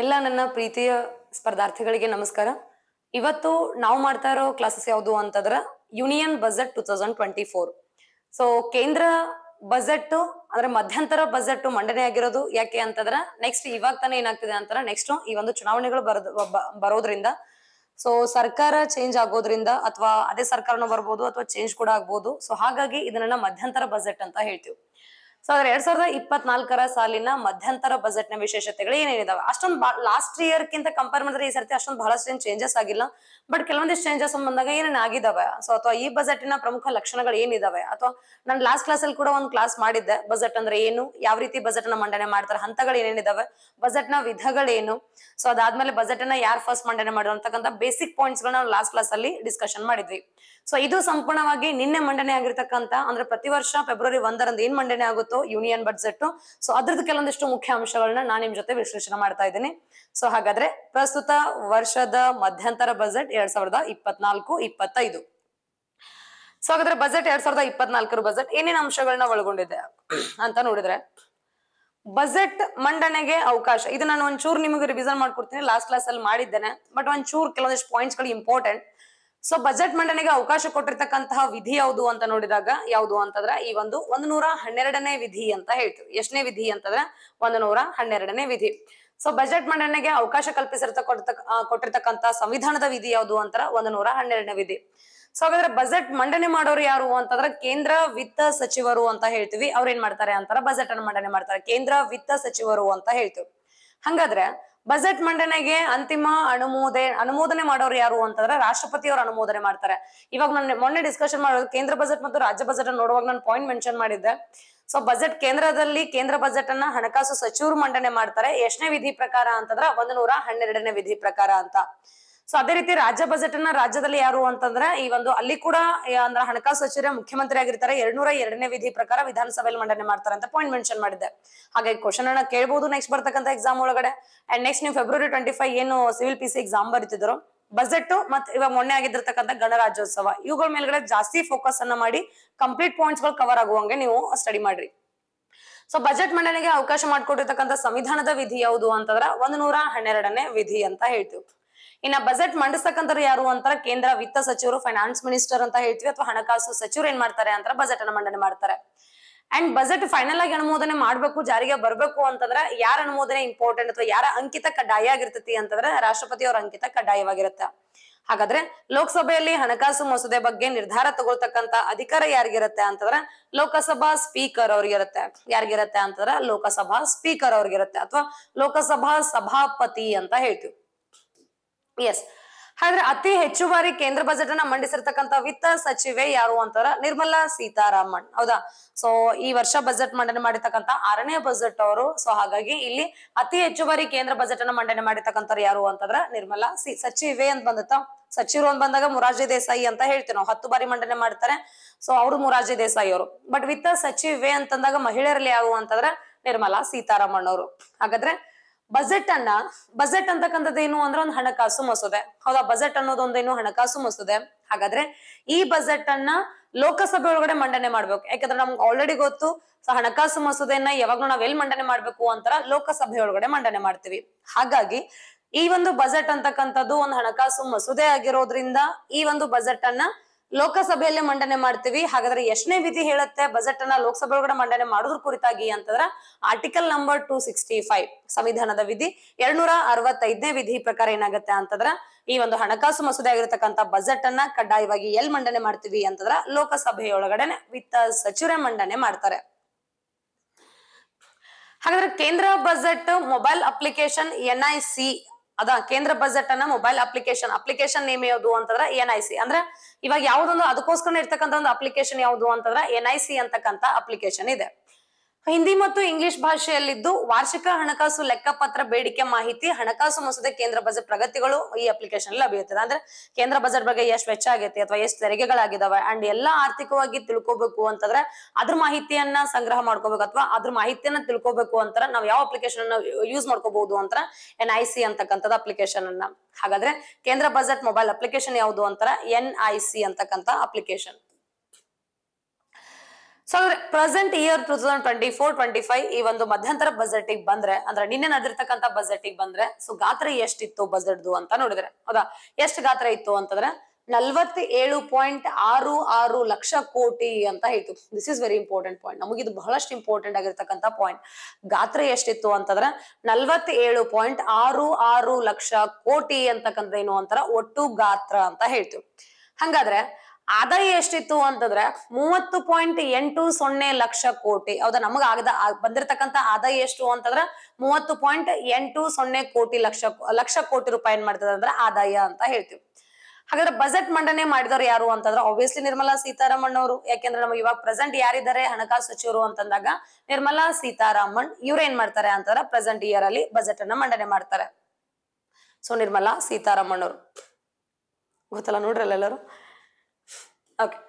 ಎಲ್ಲ ನನ್ನ ಪ್ರೀತಿಯ ಸ್ಪರ್ಧಾರ್ಥಿಗಳಿಗೆ ನಮಸ್ಕಾರ ಇವತ್ತು ನಾವು ಮಾಡ್ತಾ ಇರೋ ಕ್ಲಾಸಸ್ ಯಾವುದು ಅಂತಂದ್ರ union budget two thousand twenty four so ಕೇಂದ್ರ ಬಜೆಟ್ ಅಂದ್ರೆ ಮಧ್ಯಂತರ ಬಜೆಟ್ ಮಂಡನೆ ಆಗಿರೋದು ಯಾಕೆ ಅಂತಂದ್ರ ನೆಕ್ಸ್ಟ್ ಇವಾಗ ತಾನೇ ಏನಾಗ್ತಿದೆ ಅಂತಾರ ನೆಕ್ಸ್ಟ್ ಈ ಒಂದು ಚುನಾವಣೆಗಳು ಬರೋದ್ರಿಂದ ಸೊ ಸರ್ಕಾರ ಚೇಂಜ್ ಆಗೋದ್ರಿಂದ ಅಥವಾ ಅದೇ ಸರ್ಕಾರನೂ ಬರ್ಬೋದು ಅಥವಾ ಚೇಂಜ್ ಕೂಡ ಆಗ್ಬೋದು ಸೊ ಹಾಗಾಗಿ ಇದನ್ನ ಮಧ್ಯಂತರ ಬಜೆಟ್ ಅಂತ ಹೇಳ್ತೀವಿ ಸೊ ಆದ್ರೆ ಎರಡ್ ಸಾವಿರದ ಇಪ್ಪತ್ನಾಲ್ಕರ ಸಾಲಿನ ಮಧ್ಯಂತರ ಬಜೆಟ್ ನ ವಿಶೇಷತೆಗಳು ಏನೇನಿದಾವೆ ಅಷ್ಟೊಂದು ಲಾಸ್ಟ್ ಇಯರ್ ಕಿಂತ ಕಂಪೇರ್ ಮಾಡಿದ್ರೆ ಈ ಸರ್ತಿ ಅಷ್ಟೊಂದು ಬಹಳಷ್ಟು ಏನ್ ಚೇಂಜಸ್ ಆಗಿಲ್ಲ ಬಟ್ ಕೆಲವೊಂದಿಷ್ಟು ಚೇಂಜಸ್ ಬಂದಾಗ ಏನೇನು ಆಗಿದಾವೆ ಸೊ ಅಥವಾ ಈ ಬಜೆಟ್ನ ಪ್ರಮುಖ ಲಕ್ಷಣಗಳು ಏನಿದಾವೆ ಅಥವಾ ನಾನು ಲಾಸ್ಟ್ ಕ್ಲಾಸ್ ಅಲ್ಲಿ ಕೂಡ ಒಂದು ಕ್ಲಾಸ್ ಮಾಡಿದ್ದೆ ಬಜೆಟ್ ಅಂದ್ರೆ ಏನು ಯಾವ ರೀತಿ ಬಜೆಟ್ ನ ಮಂಡನೆ ಮಾಡ್ತಾರೆ ಹಂತಗಳು ಏನೇನಿದಾವೆ ಬಜೆಟ್ ನ ವಿಧಗಳೇನು ಸೊ ಅದಾದ್ಮೇಲೆ ಬಜೆಟ್ ನ ಯಾರು ಫಸ್ಟ್ ಮಂಡನೆ ಮಾಡಿದ್ರು ಬೇಸಿಕ್ ಪಾಯಿಂಟ್ಸ್ ಗಳನ್ನ ಲಾಸ್ಟ್ ಕ್ಲಾಸ್ ಅಲ್ಲಿ ಡಿಸ್ಕಷನ್ ಮಾಡಿದ್ವಿ ಸೊ ಇದು ಸಂಪೂರ್ಣವಾಗಿ ನಿನ್ನೆ ಮಂಡನೆ ಆಗಿರ್ತಕ್ಕಂಥ ಅಂದ್ರೆ ಪ್ರತಿ ವರ್ಷ ಫೆಬ್ರವರಿ ಒಂದರಂದು ಏನ್ ಮಂಡನೆ ಆಗುತ್ತೆ ಬಜೆಟ್ ಯೂನಿಯನ್ ಬಜೆಟ್ ಸೊ ಅದ್ರದ್ದು ಕೆಲವೊಂದಿಷ್ಟು ಮುಖ್ಯ ಅಂಶಗಳನ್ನ ನಾನು ನಿಮ್ ಜೊತೆ ವಿಶ್ಲೇಷಣೆ ಮಾಡ್ತಾ ಇದ್ದೀನಿ ಸೊ ಹಾಗಾದ್ರೆ ಪ್ರಸ್ತುತ ವರ್ಷದ ಮಧ್ಯಂತರ ಬಜೆಟ್ ಎರಡ್ ಸಾವಿರದ ಇಪ್ಪತ್ನಾಲ್ಕು ಇಪ್ಪತ್ತೈದು ಸೊ ಹಾಗಾದ್ರೆ ಬಜೆಟ್ ಎರಡ್ ಸಾವಿರದ ಇಪ್ಪತ್ನಾಲ್ಕರ ಬಜೆಟ್ ಏನೇನು ಅಂಶಗಳನ್ನ ಒಳಗೊಂಡಿದೆ ಅಂತ ನೋಡಿದ್ರೆ ಬಜೆಟ್ ಮಂಡನೆಗೆ ಅವಕಾಶ ಇದು ನಾನು ಒಂಚೂರು ನಿಮಗೆ ರಿವಿಸನ್ ಮಾಡ್ಕೊಡ್ತೀನಿ ಲಾಸ್ಟ್ ಕ್ಲಾಸ್ ಅಲ್ಲಿ ಮಾಡಿದ್ದೇನೆ ಬಟ್ ಒಂಚೂರು ಕೆಲವೊಂದಿಷ್ಟು ಪಾಯಿಂಟ್ಸ್ ಗಳು ಇಂಪಾರ್ಟೆಂಟ್ ಸೊ ಬಜೆಟ್ ಮಂಡನೆಗೆ ಅವಕಾಶ ಕೊಟ್ಟಿರ್ತಕ್ಕಂತಹ ವಿಧಿ ಯಾವುದು ಅಂತ ನೋಡಿದಾಗ ಯಾವುದು ಅಂತಂದ್ರೆ ಈ ಒಂದು ಒಂದು ನೂರ ಹನ್ನೆರಡನೇ ವಿಧಿ ಅಂತ ಹೇಳ್ತೀವಿ ಎಷ್ಟನೇ ವಿಧಿ ಅಂತಂದ್ರೆ ಒಂದು ನೂರ ಹನ್ನೆರಡನೇ ವಿಧಿ ಸೊ ಬಜೆಟ್ ಮಂಡನೆಗೆ ಅವಕಾಶ ಕಲ್ಪಿಸಿರ್ತ ಕೊಟ್ಟಿರ್ತಕ್ಕಂತ ಸಂವಿಧಾನದ ವಿಧಿ ಯಾವುದು ಅಂತರ ಒಂದು ನೂರ ಹನ್ನೆರಡನೇ ವಿಧಿ ಸೊ ಹಾಗಾದ್ರೆ ಬಜೆಟ್ ಮಂಡನೆ ಮಾಡೋರು ಯಾರು ಅಂತಂದ್ರೆ ಕೇಂದ್ರ ವಿತ್ತ ಸಚಿವರು ಅಂತ ಹೇಳ್ತೀವಿ ಅವ್ರ ಏನ್ ಮಾಡ್ತಾರೆ ಅಂತಾರ ಬಜೆಟ್ ಅನ್ನು ಮಂಡನೆ ಮಾಡ್ತಾರೆ ಕೇಂದ್ರ ವಿತ್ತ ಸಚಿವರು ಅಂತ ಹೇಳ್ತೀವಿ ಹಂಗಾದ್ರೆ ಬಜೆಟ್ ಮಂಡನೆಗೆ ಅಂತಿಮ ಅನುಮೋದನೆ ಅನುಮೋದನೆ ಮಾಡೋರು ಯಾರು ಅಂತಂದ್ರೆ ರಾಷ್ಟ್ರಪತಿ ಅವರು ಅನುಮೋದನೆ ಮಾಡ್ತಾರೆ ಇವಾಗ ನಾನು ಮೊನ್ನೆ ಡಿಸ್ಕಷನ್ ಮಾಡೋದು ಕೇಂದ್ರ ಬಜೆಟ್ ಮತ್ತು ರಾಜ್ಯ ಬಜೆಟ್ ನೋಡುವಾಗ ನಾನು ಪಾಯಿಂಟ್ ಮೆನ್ಷನ್ ಮಾಡಿದ್ದೆ ಸೊ ಬಜೆಟ್ ಕೇಂದ್ರದಲ್ಲಿ ಕೇಂದ್ರ ಬಜೆಟ್ ಅನ್ನ ಹಣಕಾಸು ಸಚಿವರು ಮಂಡನೆ ಮಾಡ್ತಾರೆ ಎಷ್ಟನೇ ವಿಧಿ ಪ್ರಕಾರ ಅಂತಂದ್ರೆ ಒಂದ್ ಹನ್ನೆರಡನೇ ವಿಧಿ ಪ್ರಕಾರ ಅಂತ ಸೊ ಅದೇ ರೀತಿ ರಾಜ್ಯ ಬಜೆಟ್ ಅನ್ನ ರಾಜ್ಯದಲ್ಲಿ ಯಾರು ಅಂತಂದ್ರೆ ಈ ಒಂದು ಅಲ್ಲಿ ಕೂಡ ಅಂದ್ರೆ ಹಣಕಾಸು ಸಚಿವರ ಮುಖ್ಯಮಂತ್ರಿ ಆಗಿರ್ತಾರೆ ಎರಡ್ನೂರ ಎರಡನೇ ವಿಧಿ ಪ್ರಕಾರ ವಿಧಾನಸಭೆಯಲ್ಲಿ ಮಂಡನೆ ಮಾಡ್ತಾರೆ ಅಂತ ಪಾಯಿಂಟ್ ಮೆನ್ಷನ್ ಮಾಡಿದೆ ಹಾಗಾಗಿ ಕ್ವಶನ್ ಅನ್ನ ಕೇಳಬಹುದು ನೆಕ್ಸ್ಟ್ ಬರ್ತಕ್ಕಂಥ ಎಕ್ಸಾಮ್ ಒಳಗಡೆ ಅಂಡ್ ನೆಕ್ಸ್ಟ್ ನೀವು ಫೆಬ್ರವರಿ ಟ್ವೆಂಟಿ ಫೈವ್ ಏನು ಸಿವಿಲ್ ಪಿ ಸಿ ಎಕ್ಸಾಮ್ ಬರೀತಿದ್ರು ಬಜೆಟ್ ಮತ್ತೆ ಇವಾಗ ಮೊನ್ನೆ ಆಗಿರ್ತಕ್ಕಂಥ ಗಣರಾಜ್ಯೋತ್ಸವ ಇವುಗಳ ಮೇಲ್ಗಡೆ ಜಾಸ್ತಿ ಫೋಕಸ್ ಅನ್ನ ಮಾಡಿ ಕಂಪ್ಲೀಟ್ ಪಾಯಿಂಟ್ಸ್ ಗಳು ಕವರ್ ಆಗುವಂಗೆ ನೀವು ಸ್ಟಡಿ ಮಾಡ್ರಿ ಸೊ ಬಜೆಟ್ ಮಂಡನೆಗೆ ಅವಕಾಶ ಮಾಡಿಕೊಟ್ಟಿರ್ತಕ್ಕಂಥ ಸಂವಿಧಾನದ ವಿಧಿ ಯಾವುದು ಅಂತಂದ್ರ ಒಂದ್ ನೂರ ಹನ್ನೆರಡನೇ ವಿಧಿ ಅಂತ ಹೇಳ್ತೀವಿ ಇನ್ನ ಬಜೆಟ್ ಮಂಡಿಸ್ತಕ್ಕಂಥವ್ರು ಯಾರು ಅಂತ ಕೇಂದ್ರ ವಿತ್ತ ಸಚಿವರು ಫೈನಾನ್ಸ್ ಮಿನಿಸ್ಟರ್ ಅಂತ ಹೇಳ್ತೀವಿ ಅಥವಾ ಹಣಕಾಸು ಸಚಿವರು ಏನ್ ಮಾಡ್ತಾರೆ ಅಂತ ಬಜೆಟ್ ಅನ್ನು ಮಂಡನೆ ಮಾಡ್ತಾರೆ ಅಂಡ್ ಬಜೆಟ್ ಫೈನಲ್ ಆಗಿ ಅನುಮೋದನೆ ಮಾಡ್ಬೇಕು ಜಾರಿಗೆ ಬರ್ಬೇಕು ಅಂತಂದ್ರೆ ಯಾರ ಅನುಮೋದನೆ ಇಂಪಾರ್ಟೆಂಟ್ ಅಥವಾ ಯಾರ ಅಂಕಿತ ಕಡ್ಡಾಯ ಆಗಿರ್ತೈತಿ ಅಂತಂದ್ರೆ ರಾಷ್ಟ್ರಪತಿ ಅವರ ಅಂಕಿತ ಕಡ್ಡಾಯವಾಗಿರುತ್ತೆ ಹಾಗಾದ್ರೆ ಲೋಕಸಭೆಯಲ್ಲಿ ಹಣಕಾಸು ಮಸೂದೆ ಬಗ್ಗೆ ನಿರ್ಧಾರ ತಗೊಳ್ತಕ್ಕಂತ ಅಧಿಕಾರ ಯಾರಿಗಿರುತ್ತೆ ಅಂತಂದ್ರೆ ಲೋಕಸಭಾ ಸ್ಪೀಕರ್ ಅವ್ರಿಗಿರುತ್ತೆ ಯಾರಿಗಿರುತ್ತೆ ಅಂತಂದ್ರೆ ಲೋಕಸಭಾ ಸ್ಪೀಕರ್ ಅವ್ರಿಗಿರುತ್ತೆ ಅಥವಾ ಲೋಕಸಭಾ ಸಭಾಪತಿ ಅಂತ ಹೇಳ್ತೀವಿ ಎಸ್ ಹಾಗಾದ್ರೆ ಅತಿ ಹೆಚ್ಚು ಬಾರಿ ಕೇಂದ್ರ ಬಜೆಟ್ ಅನ್ನ ಮಂಡಿಸಿರ್ತಕ್ಕಂತ ವಿತ್ತ ಸಚಿವೆ ಯಾರು ಅಂತಾರ ನಿರ್ಮಲಾ ಸೀತಾರಾಮನ್ ಹೌದಾ ಸೊ ಈ ವರ್ಷ ಬಜೆಟ್ ಮಂಡನೆ ಮಾಡಿರ್ತಕ್ಕಂತ ಆರನೇ ಬಜೆಟ್ ಅವರು ಸೊ ಹಾಗಾಗಿ ಇಲ್ಲಿ ಅತಿ ಹೆಚ್ಚು ಬಾರಿ ಕೇಂದ್ರ ಬಜೆಟ್ ಅನ್ನ ಮಂಡನೆ ಮಾಡಿರ್ತಕ್ಕಂಥವ್ರು ಯಾರು ಅಂತಂದ್ರ ನಿರ್ಮಲಾ ಸಚಿವೆ ಅಂತ ಬಂದತ್ತ ಸಚಿವರು ಅಂತ ಬಂದಾಗ ಮುರಾರ್ಜಿ ದೇಸಾಯಿ ಅಂತ ಹೇಳ್ತೀವಿ ನಾವು ಹತ್ತು ಬಾರಿ ಮಂಡನೆ ಮಾಡ್ತಾರೆ ಸೊ ಅವರು ಮುರಾರ್ಜಿ ದೇಸಾಯಿ ಅವರು ಬಟ್ ವಿತ್ತ ಸಚಿವೆ ಅಂತಂದಾಗ ಮಹಿಳೆಯರಲ್ಲಿ ಯಾರು ಅಂತಂದ್ರ ನಿರ್ಮಲಾ ಸೀತಾರಾಮನ್ ಅವರು ಹಾಗಾದ್ರೆ ಬಜೆಟ್ ಅನ್ನ ಬಜೆಟ್ ಅಂತಕ್ಕಂಥದ್ದು ಏನು ಅಂದ್ರೆ ಒಂದು ಹಣಕಾಸು ಮಸೂದೆ ಹೌದಾ ಬಜೆಟ್ ಅನ್ನೋದೊಂದೇನು ಹಣಕಾಸು ಮಸೂದೆ ಹಾಗಾದ್ರೆ ಈ ಬಜೆಟ್ ಅನ್ನ ಲೋಕಸಭೆ ಒಳಗಡೆ ಮಂಡನೆ ಮಾಡ್ಬೇಕು ಯಾಕಂದ್ರೆ ನಮ್ಗೆ ಆಲ್ರೆಡಿ ಗೊತ್ತು ಹಣಕಾಸು ಮಸೂದೆಯನ್ನ ಯಾವಾಗ್ಲೂ ನಾವ್ ಎಲ್ಲಿ ಮಂಡನೆ ಮಾಡ್ಬೇಕು ಅಂತರ ಲೋಕಸಭೆ ಒಳಗಡೆ ಮಂಡನೆ ಮಾಡ್ತೀವಿ ಹಾಗಾಗಿ ಈ ಒಂದು ಬಜೆಟ್ ಅಂತಕ್ಕಂಥದ್ದು ಒಂದು ಹಣಕಾಸು ಮಸೂದೆ ಆಗಿರೋದ್ರಿಂದ ಈ ಒಂದು ಬಜೆಟ್ ಅನ್ನ ಲೋಕಸಭೆಯಲ್ಲೇ ಮಂಡನೆ ಮಾಡ್ತೀವಿ ಹಾಗಾದ್ರೆ ಎಷ್ಟನೇ ವಿಧಿ ಹೇಳುತ್ತೆ ಬಜೆಟ್ ಅನ್ನ ಲೋಕಸಭೆ ಒಳಗಡೆ ಮಂಡನೆ ಮಾಡೋದ್ರ ಕುರಿತಾಗಿ ಅಂತಂದ್ರ article number two sixty five ಸಂವಿಧಾನದ ವಿಧಿ ಎರಡ್ನೂರ ಅರವತ್ತೈದನೇ ವಿಧಿ ಪ್ರಕಾರ ಏನಾಗುತ್ತೆ ಅಂತಂದ್ರ ಈ ಒಂದು ಹಣಕಾಸು ಮಸೂದೆ ಆಗಿರತಕ್ಕಂತ ಬಜೆಟ್ ಅನ್ನ ಕಡ್ಡಾಯವಾಗಿ ಎಲ್ ಮಂಡನೆ ಮಾಡ್ತೀವಿ ಅಂತಂದ್ರ ಲೋಕಸಭೆಯೊಳಗಡೆ ವಿತ್ತ ಸಚಿವರೇ ಮಂಡನೆ ಮಾಡ್ತಾರೆ ಹಾಗಾದ್ರೆ ಕೇಂದ್ರ budget mobile application N I C ಅದ ಕೇಂದ್ರ ಬಜೆಟ್ ಅನ್ನ ಮೊಬೈಲ್ ಅಪ್ಲಿಕೇಶನ್ ಅಪ್ಲಿಕೇಶನ್ ನೇಮ್ ಯಾವುದು ಅಂತಂದ್ರೆ ಎನ್ ಐ ಸಿ ಅಂದ್ರೆ ಇವಾಗ ಯಾವ್ದೊಂದು ಅದಕ್ಕೋಸ್ಕರ ಇರ್ತಕ್ಕಂಥ ಒಂದು ಅಪ್ಲಿಕೇಶನ್ ಯಾವುದು ಅಂತಂದ್ರೆ ಎನ್ ಐ ಸಿ ಅಂತಕ್ಕಂಥ ಅಪ್ಲಿಕೇಶನ್ ಇದೆ ಹಿಂದಿ ಮತ್ತು ಇಂಗ್ಲಿಷ್ ಭಾಷೆಯಲ್ಲಿದ್ದು ವಾರ್ಷಿಕ ಹಣಕಾಸು ಲೆಕ್ಕಪತ್ರ ಬೇಡಿಕೆ ಮಾಹಿತಿ ಹಣಕಾಸು ಮಸೂದೆ ಕೇಂದ್ರ ಬಜೆಟ್ ಪ್ರಗತಿಗಳು ಈ ಅಪ್ಲಿಕೇಶನ್ ಲಭ್ಯತದೆ ಅಂದ್ರೆ ಕೇಂದ್ರ ಬಜೆಟ್ ಬಗ್ಗೆ ಎಷ್ಟು ವೆಚ್ಚ ಆಗೈತಿ ಅಥವಾ ಎಷ್ಟು ತೆರಿಗೆಗಳಾಗಿದಾವೆ ಅಂಡ್ ಎಲ್ಲಾ ಆರ್ಥಿಕವಾಗಿ ತಿಳ್ಕೋಬೇಕು ಅಂತಂದ್ರೆ ಅದ್ರ ಮಾಹಿತಿಯನ್ನ ಸಂಗ್ರಹ ಮಾಡ್ಕೋಬೇಕು ಅಥವಾ ಅದ್ರ ಮಾಹಿತಿಯನ್ನ ತಿಳ್ಕೋಬೇಕು ಅಂತ ನಾವು ಯಾವ ಅಪ್ಲಿಕೇಶನ್ ಅನ್ನ ಯೂಸ್ ಮಾಡ್ಕೋಬಹುದು ಅಂತ ಎನ್ ಐ ಸಿ ಅಂತಕ್ಕಂಥದ್ದು ಅಪ್ಲಿಕೇಶನ್ ಅನ್ನ ಹಾಗಾದ್ರೆ ಕೇಂದ್ರ ಬಜೆಟ್ ಮೊಬೈಲ್ ಅಪ್ಲಿಕೇಶನ್ ಯಾವುದು ಅಂತಾರ ಎನ್ ಐ ಸಿ ಅಂತಕ್ಕಂಥ application so present year two thousand twenty four twenty five ಈ ಒಂದು ಮಧ್ಯಂತರ ಬಜೆಟ್ ಗೆ ಬಂದ್ರೆ ಅಂದ್ರೆ ನಿನ್ನೆ ನಡೆದಿರ್ತಕ್ಕಂಥ ಬಜೆಟ್ ಗೆ ಬಂದ್ರೆ ಸೊ ಗಾತ್ರ ಎಷ್ಟಿತ್ತು ಬಜೆಟ್ ಅಂತ ನೋಡಿದ್ರೆ ಹೌದಾ ಎಷ್ಟು ಗಾತ್ರ ಇತ್ತು ಅಂತಂದ್ರೆ ನಲ್ವತ್ತ್ ಏಳು ಪಾಯಿಂಟ್ ಆರು ಆರು ಲಕ್ಷ ಕೋಟಿ ಅಂತ ಹೇಳ್ತು this is very important point ಇದು ಬಹಳಷ್ಟು ಇಂಪಾರ್ಟೆಂಟ್ ಆಗಿರ್ತಕ್ಕಂಥ ಪಾಯಿಂಟ್ ಗಾತ್ರ ಎಷ್ಟಿತ್ತು ಅಂತಂದ್ರೆ ನಲ್ವತ್ ಏಳು ಪಾಯಿಂಟ್ ಆರು ಆರು ಲಕ್ಷ ಕೋಟಿ ಅಂತಕ್ಕಂಥ ಏನು ಅಂತಾರ ಒಟ್ಟು ಗಾತ್ರ ಅಂತ ಹೇಳ್ತೀವಿ ಹಂಗಾದ್ರೆ ಆದಾಯ ಎಷ್ಟಿತ್ತು ಅಂತಂದ್ರೆ ಮೂವತ್ತು ಪಾಯಿಂಟ್ ಎಂಟು ಸೊನ್ನೆ ಲಕ್ಷ ಕೋಟಿ ಹೌದಾ ನಮಗ ಆಗದ ಬಂದಿರತಕ್ಕಂತ ಆದಾಯ ಎಷ್ಟು ಅಂತಂದ್ರೆ ಮೂವತ್ತು ಪಾಯಿಂಟ್ ಎಂಟು ಸೊನ್ನೆ ಕೋಟಿ ಲಕ್ಷ ಲಕ್ಷ ಕೋಟಿ ರೂಪಾಯಿ ಏನ್ ಮಾಡ್ತದೆ ಅಂದ್ರೆ ಆದಾಯ ಅಂತ ಹೇಳ್ತೀವಿ ಹಾಗಾದ್ರೆ ಬಜೆಟ್ ಮಂಡನೆ ಮಾಡಿದವರು ಯಾರು ಅಂತಂದ್ರೆ ಆಬ್ವಿಯಸ್ಲಿ ನಿರ್ಮಲಾ ಸೀತಾರಾಮನ್ ಅವರು ಯಾಕೆಂದ್ರೆ ನಮಗೆ ಇವಾಗ ಪ್ರೆಸೆಂಟ್ ಯಾರಿದ್ದಾರೆ ಹಣಕಾಸು ಸಚಿವರು ಅಂತಂದಾಗ ನಿರ್ಮಲಾ ಸೀತಾರಾಮನ್ ಇವ್ರ ಏನ್ ಮಾಡ್ತಾರೆ ಅಂತಂದ್ರೆ ಪ್ರೆಸೆಂಟ್ ಇಯರ್ ಅಲ್ಲಿ ಬಜೆಟ್ ಅನ್ನ ಮಂಡನೆ ಮಾಡ್ತಾರೆ ಸೊ ನಿರ್ಮಲಾ ಸೀತಾರಾಮನ್ ಅವರು ಗೊತ್ತಲ್ಲ ನೋಡ್ರಲ್ಲ ಎಲ್ಲರೂ ಓಕೆ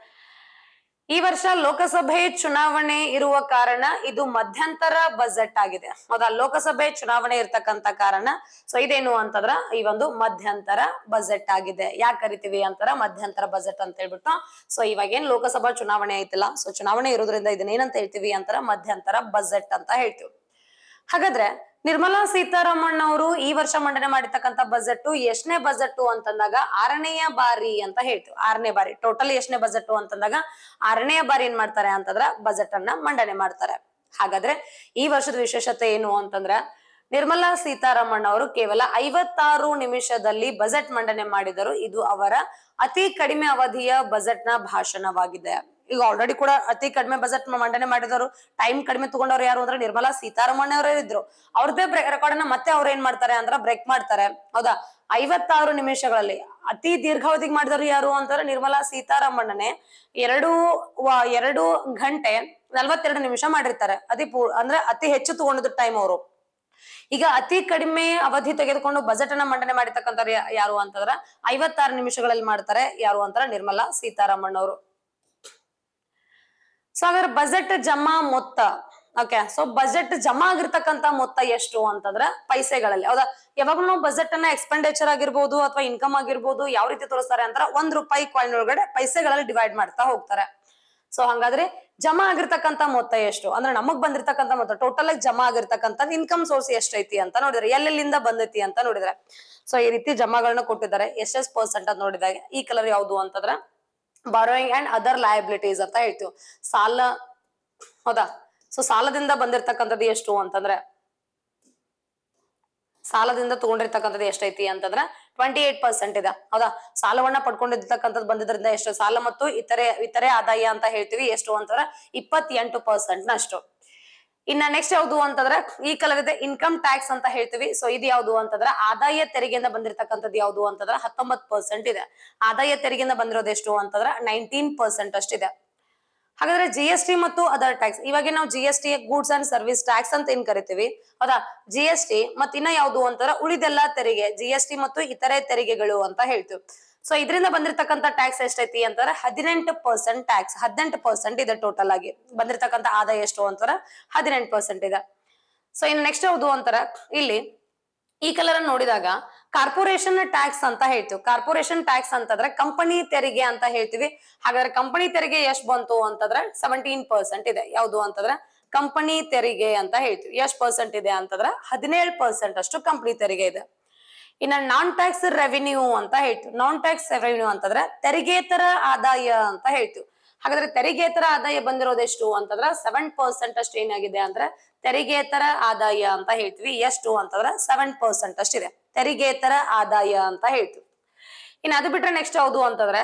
ಈ ವರ್ಷ ಲೋಕಸಭೆ ಚುನಾವಣೆ ಇರುವ ಕಾರಣ ಇದು ಮಧ್ಯಂತರ ಬಜೆಟ್ ಆಗಿದೆ ಹೌದಾ ಲೋಕಸಭೆ ಚುನಾವಣೆ ಇರ್ತಕ್ಕಂತ ಕಾರಣ ಸೊ ಇದೇನು ಅಂತಂದ್ರ ಈ ಒಂದು ಮಧ್ಯಂತರ ಬಜೆಟ್ ಆಗಿದೆ ಯಾಕೆ ಕರಿತೀವಿ ಅಂತಾರ ಮಧ್ಯಂತರ ಬಜೆಟ್ ಅಂತ ಹೇಳ್ಬಿಟ್ಟು ಸೊ ಇವಾಗ ಏನ್ ಲೋಕಸಭಾ ಚುನಾವಣೆ ಐತಿಲ್ಲ ಸೊ ಚುನಾವಣೆ ಇರೋದ್ರಿಂದ ಇದನ್ನ ಏನಂತ ಹೇಳ್ತೀವಿ ಅಂತಾರ ಮಧ್ಯಂತರ ಬಜೆಟ್ ಅಂತ ಹೇಳ್ತೀವಿ ಹಾಗಾದ್ರೆ ನಿರ್ಮಲಾ ಸೀತಾರಾಮನ್ ಅವರು ಈ ವರ್ಷ ಮಂಡನೆ ಮಾಡಿರ್ತಕ್ಕಂಥ ಬಜೆಟ್ ಎಷ್ಟನೇ ಬಜೆಟ್ ಅಂತಂದಾಗ ಆರನೆಯ ಬಾರಿ ಅಂತ ಹೇಳ್ತೀವಿ ಆರನೇ ಬಾರಿ ಟೋಟಲ್ ಎಷ್ಟನೇ ಬಜೆಟ್ ಅಂತಂದಾಗ ಆರನೇ ಬಾರಿ ಏನ್ ಮಾಡ್ತಾರೆ ಅಂತಂದ್ರ ಬಜೆಟ್ ಅನ್ನ ಮಂಡನೆ ಮಾಡ್ತಾರೆ ಹಾಗಾದ್ರೆ ಈ ವರ್ಷದ ವಿಶೇಷತೆ ಏನು ಅಂತಂದ್ರ ನಿರ್ಮಲಾ ಸೀತಾರಾಮನ್ ಅವರು ಕೇವಲ ಐವತ್ತಾರು ನಿಮಿಷದಲ್ಲಿ ಬಜೆಟ್ ಮಂಡನೆ ಮಾಡಿದರು ಇದು ಅವರ ಅತಿ ಕಡಿಮೆ ಅವಧಿಯ ಬಜೆಟ್ ನ ಭಾಷಣವಾಗಿದೆ ಈಗ ಆಲ್ರೆಡಿ ಕೂಡ ಅತಿ ಕಡಿಮೆ ಬಜೆಟ್ ಮಂಡನೆ ಮಾಡಿದವರು ಟೈಮ್ ಕಡಿಮೆ ತಗೊಂಡವ್ರು ಯಾರು ಅಂದ್ರೆ ನಿರ್ಮಲಾ ಸೀತಾರಾಮನ್ ಅವರೇ ಇದ್ರು ಅವ್ರದೇ ರೆಕಾರ್ಡ್ ಅನ್ನ ಮತ್ತೆ ಅವ್ರು ಏನ್ ಮಾಡ್ತಾರೆ ಅಂದ್ರೆ ಬ್ರೇಕ್ ಮಾಡ್ತಾರೆ ಹೌದಾ ಐವತ್ತಾರು ನಿಮಿಷಗಳಲ್ಲಿ ಅತಿ ದೀರ್ಘಾವಧಿಗೆ ಮಾಡಿದವರು ಯಾರು ಅಂತಂದ್ರೆ ನಿರ್ಮಲಾ ಸೀತಾರಾಮಣ್ಣನೆ ಎರಡು ಎರಡು ಗಂಟೆ ನಲ್ವತ್ತೆರಡು ನಿಮಿಷ ಮಾಡಿರ್ತಾರೆ ಅತಿ ಅಂದ್ರೆ ಅತಿ ಹೆಚ್ಚು ತಗೊಂಡಿದ್ರು ಟೈಮ್ ಅವರು ಈಗ ಅತಿ ಕಡಿಮೆ ಅವಧಿ ತೆಗೆದುಕೊಂಡು ಬಜೆಟ್ ಅನ್ನ ಮಂಡನೆ ಮಾಡಿರ್ತಕ್ಕಂಥ ಯಾರು ಅಂತಂದ್ರ ಐವತ್ತಾರು ನಿಮಿಷಗಳಲ್ಲಿ ಮಾಡ್ತಾರೆ ಯಾರು ಅಂತಾರ ನಿರ್ಮಲಾ ಸೀತಾರಾಮನ್ ಅವರು ಸೊ ಹಾಗಾದ್ರೆ ಬಜೆಟ್ ಜಮಾ ಮೊತ್ತ ಓಕೆ ಸೊ ಬಜೆಟ್ ಜಮಾ ಆಗಿರ್ತಕ್ಕಂತ ಮೊತ್ತ ಎಷ್ಟು ಅಂತಂದ್ರೆ ಪೈಸೆಗಳಲ್ಲಿ ಹೌದಾ ಯಾವಾಗ್ಲೂ ನಾವು ಬಜೆಟ್ ಅನ್ನ ಎಕ್ಸ್ಪೆಂಡಿಚರ್ ಆಗಿರ್ಬೋದು ಅಥವಾ ಇನ್ಕಮ್ ಆಗಿರ್ಬೋದು ಯಾವ ರೀತಿ ತೋರಿಸ್ತಾರೆ ಅಂತ ಒಂದ್ ರೂಪಾಯಿ ಕಾಯಿನ್ ಒಳಗಡೆ ಪೈಸೆಗಳಲ್ಲಿ ಡಿವೈಡ್ ಮಾಡ್ತಾ ಹೋಗ್ತಾರೆ ಸೊ ಹಂಗಾದ್ರೆ ಜಮಾ ಆಗಿರ್ತಕ್ಕಂತ ಮೊತ್ತ ಎಷ್ಟು ಅಂದ್ರೆ ನಮಗ್ ಬಂದಿರತಕ್ಕಂತ ಮೊತ್ತ ಟೋಟಲ್ ಆಗಿ ಜಮಾ ಆಗಿರ್ತಕ್ಕಂತ ಇನ್ಕಮ್ ಸೋರ್ಸ್ ಎಷ್ಟೈತಿ ಅಂತ ನೋಡಿದ್ರೆ ಎಲ್ಲೆಲ್ಲಿಂದ ಬಂದೈತಿ ಅಂತ ನೋಡಿದ್ರೆ ಸೊ ಈ ರೀತಿ ಜಮಾಗಳನ್ನ ಕೊಟ್ಟಿದ್ದಾರೆ ಎಷ್ಟೆಷ್ಟು ಪರ್ಸೆಂಟ್ ಅಂತ ನೋಡಿದಾಗ ಈ ಕಲರ್ ಯಾವ್ದು ಅಂತಂದ್ರೆ ಬಾರೋಯಿಂಗ್ ಅಂಡ್ ಅದರ್ ಲಯಬಿಲಿಟೀಸ್ ಅಂತ ಹೇಳ್ತೀವಿ ಸಾಲ ಹೌದಾ ಸೊ ಸಾಲದಿಂದ ಬಂದಿರ್ತಕ್ಕಂಥದ್ದು ಎಷ್ಟು ಅಂತಂದ್ರೆ ಸಾಲದಿಂದ ತಗೊಂಡಿರ್ತಕ್ಕಂಥದ್ದು ಎಷ್ಟೈತಿ ಅಂತಂದ್ರೆ ಟ್ವೆಂಟಿ ಏಟ್ ಪರ್ಸೆಂಟ್ ಇದೆ ಹೌದಾ ಸಾಲವನ್ನ ಪಡ್ಕೊಂಡಿರ್ತಕ್ಕಂಥದ್ದು ಬಂದಿದ್ರಿಂದ ಎಷ್ಟು ಸಾಲ ಮತ್ತು ಇತರೆ ಇತರೆ ಆದಾಯ ಅಂತ ಹೇಳ್ತೀವಿ ಎಷ್ಟು ಅಂತಂದ್ರೆ ಇಪ್ಪತ್ತೆಂಟು ಪರ್ಸೆಂಟ್ ನಷ್ಟು ಇನ್ನ ನೆಕ್ಸ್ಟ್ ಯಾವ್ದು ಅಂತಂದ್ರೆ ಈ ಕಲವಿದೆ ಇನ್ಕಮ್ ಟ್ಯಾಕ್ಸ್ ಅಂತ ಹೇಳ್ತೀವಿ ಸೊ ಇದು ಯಾವ್ದು ಅಂತಂದ್ರೆ ಆದಾಯ ತೆರಿಗೆಯಿಂದ ಬಂದಿರತಕ್ಕಂಥದ್ದು ಯಾವ್ದು ಅಂತಂದ್ರೆ ಹತ್ತೊಂಬತ್ ಪರ್ಸೆಂಟ್ ಇದೆ ಆದಾಯ ತೆರಿಗೆಯಿಂದ ಬಂದಿರೋದು ಎಷ್ಟು ಅಂತಂದ್ರೆ ನೈನ್ಟೀನ್ ಪರ್ಸೆಂಟ್ ಅಷ್ಟಿದೆ ಹಾಗಾದ್ರೆ ಜಿ ಎಸ್ ಟಿ ಮತ್ತು ಅದರ್ ಟ್ಯಾಕ್ಸ್ ಇವಾಗ ನಾವು G S T goods and service tax ಅಂತ ಏನ್ ಕರಿತೀವಿ ಹೌದಾ ಜಿ ಎಸ್ ಟಿ ಮತ್ತ ಇನ್ನ ಯಾವ್ದು ಅಂತಂದ್ರೆ ಉಳಿದೆಲ್ಲಾ ತೆರಿಗೆ ಜಿ ಎಸ್ ಟಿ ಮತ್ತು ಇತರೆ ತೆರಿಗೆಗಳು ಅಂತ ಹೇಳ್ತೀವಿ ಸೊ ಇದರಿಂದ ಬಂದಿರತಕ್ಕಂತ ಟ್ಯಾಕ್ಸ್ ಎಷ್ಟೈತಿ ಅಂತಂದ್ರೆ ಹದಿನೆಂಟು ಪರ್ಸೆಂಟ್ ಟ್ಯಾಕ್ಸ್ ಹದಿನೆಂಟು ಪರ್ಸೆಂಟ್ ಇದೆ ಟೋಟಲ್ ಆಗಿ ಬಂದಿರತಕ್ಕಂತ ಆದಾಯ ಎಷ್ಟು ಅಂತಾರ ಹದಿನೆಂಟು ಪರ್ಸೆಂಟ್ ಇದೆ ಸೊ ಇನ್ನು ನೆಕ್ಸ್ಟ್ ಯಾವುದು ಅಂತಾರ ಇಲ್ಲಿ ಈ ಕಲರ್ ನೋಡಿದಾಗ ಕಾರ್ಪೊರೇಷನ್ ಟ್ಯಾಕ್ಸ್ ಅಂತ ಹೇಳ್ತೀವಿ ಕಾರ್ಪೊರೇಷನ್ ಟ್ಯಾಕ್ಸ್ ಅಂತಂದ್ರೆ ಕಂಪನಿ ತೆರಿಗೆ ಅಂತ ಹೇಳ್ತೀವಿ ಹಾಗಾದ್ರೆ ಕಂಪನಿ ತೆರಿಗೆ ಎಷ್ಟು ಬಂತು ಅಂತಂದ್ರೆ ಸೆವೆಂಟೀನ್ ಪರ್ಸೆಂಟ್ ಇದೆ ಯಾವುದು ಅಂತಂದ್ರೆ ಕಂಪನಿ ತೆರಿಗೆ ಅಂತ ಹೇಳ್ತೀವಿ ಎಷ್ಟು ಪರ್ಸೆಂಟ್ ಇದೆ ಅಂತಂದ್ರೆ ಹದಿನೇಳು ಪರ್ಸೆಂಟ್ ಅಷ್ಟು ಕಂಪನಿ ತೆರಿಗೆ ಇದೆ ಇನ್ನ ನಾನ್ ಟ್ಯಾಕ್ಸ್ ರೆವಿನ್ಯೂ ಅಂತ ಹೇಳ್ತೀವಿ ನಾನ್ ಟ್ಯಾಕ್ಸ್ ರೆವಿನ್ಯೂ ಅಂತಂದ್ರೆ ತೆರಿಗೆತರ ಆದಾಯ ಅಂತ ಹೇಳ್ತೀವಿ ಹಾಗಾದ್ರೆ ತೆರಿಗೆತರ ಆದಾಯ ಬಂದಿರೋದೆಷ್ಟು ಅಂತಂದ್ರ ಸೆವೆನ್ ಪರ್ಸೆಂಟ್ ಅಷ್ಟು ಏನಾಗಿದೆ ಅಂದ್ರೆ ತೆರಿಗೆತರ ಆದಾಯ ಅಂತ ಹೇಳ್ತೀವಿ ಎಷ್ಟು ಅಂತಂದ್ರೆ ಸೆವೆನ್ ಪರ್ಸೆಂಟ್ ಅಷ್ಟಿದೆ ತೆರಿಗೆತರ ಆದಾಯ ಅಂತ ಹೇಳ್ತೀವಿ ಇನ್ನು ಅದು ಬಿಟ್ರೆ ನೆಕ್ಸ್ಟ್ ಯಾವುದು ಅಂತಂದ್ರೆ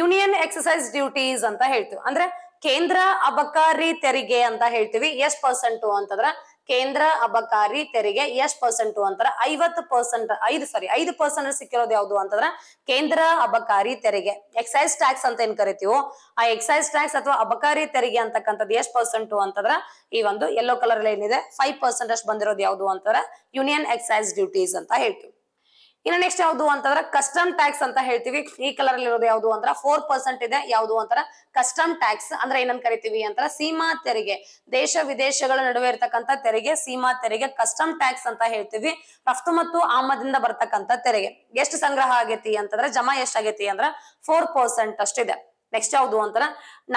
ಯೂನಿಯನ್ ಎಕ್ಸಸೈಸ್ ಡ್ಯೂಟೀಸ್ ಅಂತ ಹೇಳ್ತೀವಿ ಅಂದ್ರೆ ಕೇಂದ್ರ ಅಬಕಾರಿ ತೆರಿಗೆ ಅಂತ ಹೇಳ್ತೀವಿ ಎಷ್ಟ್ ಪರ್ಸೆಂಟ್ ಅಂತಂದ್ರ ಕೇಂದ್ರ ಅಬಕಾರಿ ತೆರಿಗೆ ಎಷ್ಟ್ ಪರ್ಸೆಂಟ್ ಅಂತಾರ ಐವತ್ತು ಪರ್ಸೆಂಟ್ ಐದು ಸಾರಿ ಐದು ಪರ್ಸೆಂಟ್ ಸಿಕ್ಕಿರೋದು ಯಾವ್ದು ಅಂತಂದ್ರೆ ಕೇಂದ್ರ ಅಬಕಾರಿ ತೆರಿಗೆ ಎಕ್ಸೈಸ್ ಟ್ಯಾಕ್ಸ್ ಅಂತ ಏನ್ ಕರಿತೀವೋ ಆ ಎಕ್ಸೈಸ್ ಟ್ಯಾಕ್ಸ್ ಅಥವಾ ಅಬಕಾರಿ ತೆರಿಗೆ ಅಂತಕ್ಕಂಥದ್ದು ಎಷ್ಟ್ ಪರ್ಸೆಂಟ್ ಅಂತಂದ್ರೆ ಈ ಒಂದು ಯೆಲ್ಲೋ ಕಲರ್ ಏನಿದೆ ಫೈವ್ ಪರ್ಸೆಂಟ್ ಅಷ್ಟು ಬಂದಿರೋದು ಯಾವ್ದು ಅಂತಂದ್ರೆ ಯೂನಿಯನ್ ಎಕ್ಸೈಸ್ ಡ್ಯೂಟೀಸ್ ಅಂತ ಹೇಳ್ತೀವಿ ಇನ್ನು ನೆಕ್ಸ್ಟ್ ಯಾವ್ದು ಅಂತಂದ್ರೆ ಕಸ್ಟಮ್ ಟ್ಯಾಕ್ಸ್ ಅಂತ ಹೇಳ್ತೀವಿ ಈ ಕಲರ್ ಅಲ್ಲಿ ಇರೋದು ಯಾವ್ದು ಅಂತರ ಫೋರ್ ಪರ್ಸೆಂಟ್ ಇದೆ ಯಾವ್ದು ಅಂತಾರ ಕಸ್ಟಮ್ ಟ್ಯಾಕ್ಸ್ ಅಂದ್ರೆ ಏನಂತ ಕರಿತೀವಿ ಅಂತಾರ ಸೀಮಾ ತೆರಿಗೆ ದೇಶ ವಿದೇಶಗಳ ನಡುವೆ ಇರತಕ್ಕಂತ ತೆರಿಗೆ ಸೀಮಾ ತೆರಿಗೆ ಕಸ್ಟಮ್ ಟ್ಯಾಕ್ಸ್ ಅಂತ ಹೇಳ್ತೀವಿ ರಫ್ತು ಮತ್ತು ಆಮದಿಂದ ಬರ್ತಕ್ಕಂತ ತೆರಿಗೆ ಎಷ್ಟು ಸಂಗ್ರಹ ಆಗೇತಿ ಅಂತಂದ್ರೆ ಜಮಾ ಆಗೇತಿ ಅಂದ್ರ ಫೋರ್ ಪರ್ಸೆಂಟ್ ಅಷ್ಟಿದೆ ನೆಕ್ಸ್ಟ್ ಯಾವ್ದು ಅಂತಾರ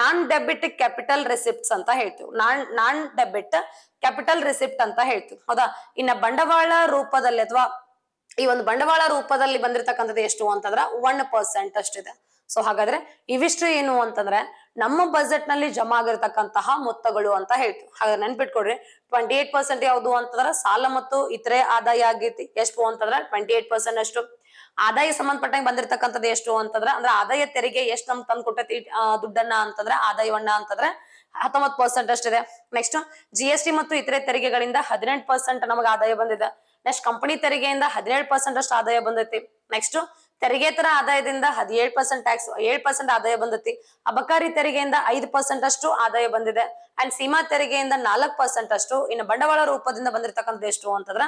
ನಾನ್ ಡೆಬಿಟ್ ಕ್ಯಾಪಿಟಲ್ ರಿಸಿಪ್ಟ್ಸ್ ಅಂತ ಹೇಳ್ತೀವಿ non non debit capital receipt ಅಂತ ಹೇಳ್ತೀವಿ ಹೌದಾ ಇನ್ನ ಬಂಡವಾಳ ರೂಪದಲ್ಲಿ ಅಥವಾ ಈ ಒಂದು ಬಂಡವಾಳ ರೂಪದಲ್ಲಿ ಬಂದಿರತಕ್ಕಂಥದ್ದು ಎಷ್ಟು ಅಂತಂದ್ರ ಒನ್ ಪರ್ಸೆಂಟ್ ಅಷ್ಟಿದೆ ಸೊ ಹಾಗಾದ್ರೆ ಇವಿಷ್ಟು ಏನು ಅಂತಂದ್ರೆ ನಮ್ಮ ಬಜೆಟ್ ನಲ್ಲಿ ಜಮಾ ಆಗಿರ್ತಕ್ಕಂತಹ ಮೊತ್ತಗಳು ಅಂತ ಹೇಳ್ತೀವಿ ಹಾಗಾದ್ರೆ ನೆನ್ಪಿಟ್ಕೊಡ್ರಿ ಟ್ವೆಂಟಿ ಏಟ್ ಪರ್ಸೆಂಟ್ ಯಾವ್ದು ಅಂತಂದ್ರೆ ಸಾಲ ಮತ್ತು ಇತರೆ ಆದಾಯ ಆಗೈತಿ ಎಷ್ಟು ಅಂತಂದ್ರೆ ಟ್ವೆಂಟಿ ಏಟ್ ಪರ್ಸೆಂಟ್ ಅಷ್ಟು ಆದಾಯ ಸಂಬಂಧಪಟ್ಟಂಗೆ ಬಂದಿರತಕ್ಕಂಥದ್ದು ಎಷ್ಟು ಅಂತಂದ್ರೆ ಅಂದ್ರೆ ಆದಾಯ ತೆರಿಗೆ ಎಷ್ಟು ನಮ್ಗೆ ತಂದು ಕೊಟ್ಟೈತಿ ದುಡ್ಡನ್ನ ಅಂತಂದ್ರೆ ಆದಾಯವನ್ನ ಅಂತಂದ್ರೆ ಹತ್ತೊಂಬತ್ತು ಪರ್ಸೆಂಟ್ ಅಷ್ಟಿದೆ ನೆಕ್ಸ್ಟ್ ಜಿ ಮತ್ತು ಇತರೆ ತೆರಿಗೆಗಳಿಂದ ಹದಿನೆಂಟು ಪರ್ಸೆಂಟ್ ನಮಗೆ ಆದಾಯ ಬಂದಿದೆ ನೆಕ್ಸ್ಟ್ ಕಂಪನಿ ತೆರಿಗೆಯಿಂದ ಹದಿನೇಳು ಪರ್ಸೆಂಟ್ ಅಷ್ಟು ಆದಾಯ ಬಂದೈತಿ ನೆಕ್ಸ್ಟ್ ತೆರಿಗೆತರ ಆದಾಯದಿಂದ ಹದಿನೇಳು ಪರ್ಸೆಂಟ್ ಟ್ಯಾಕ್ಸ್ ಏಳು ಪರ್ಸೆಂಟ್ ಆದಾಯ ಬಂದೈತಿ ಅಬಕಾರಿ ತೆರಿಗೆಯಿಂದ ಐದು ಪರ್ಸೆಂಟ್ ಅಷ್ಟು ಆದಾಯ ಬಂದಿದೆ ಅಂಡ್ ಸೀಮಾ ತೆರಿಗೆಯಿಂದ ನಾಲ್ಕು ಪರ್ಸೆಂಟ್ ಅಷ್ಟು ಇನ್ನು ಬಂಡವಾಳ ರೂಪದಿಂದ ಬಂದಿರತಕ್ಕಂಥ ಎಷ್ಟು ಅಂತಂದ್ರ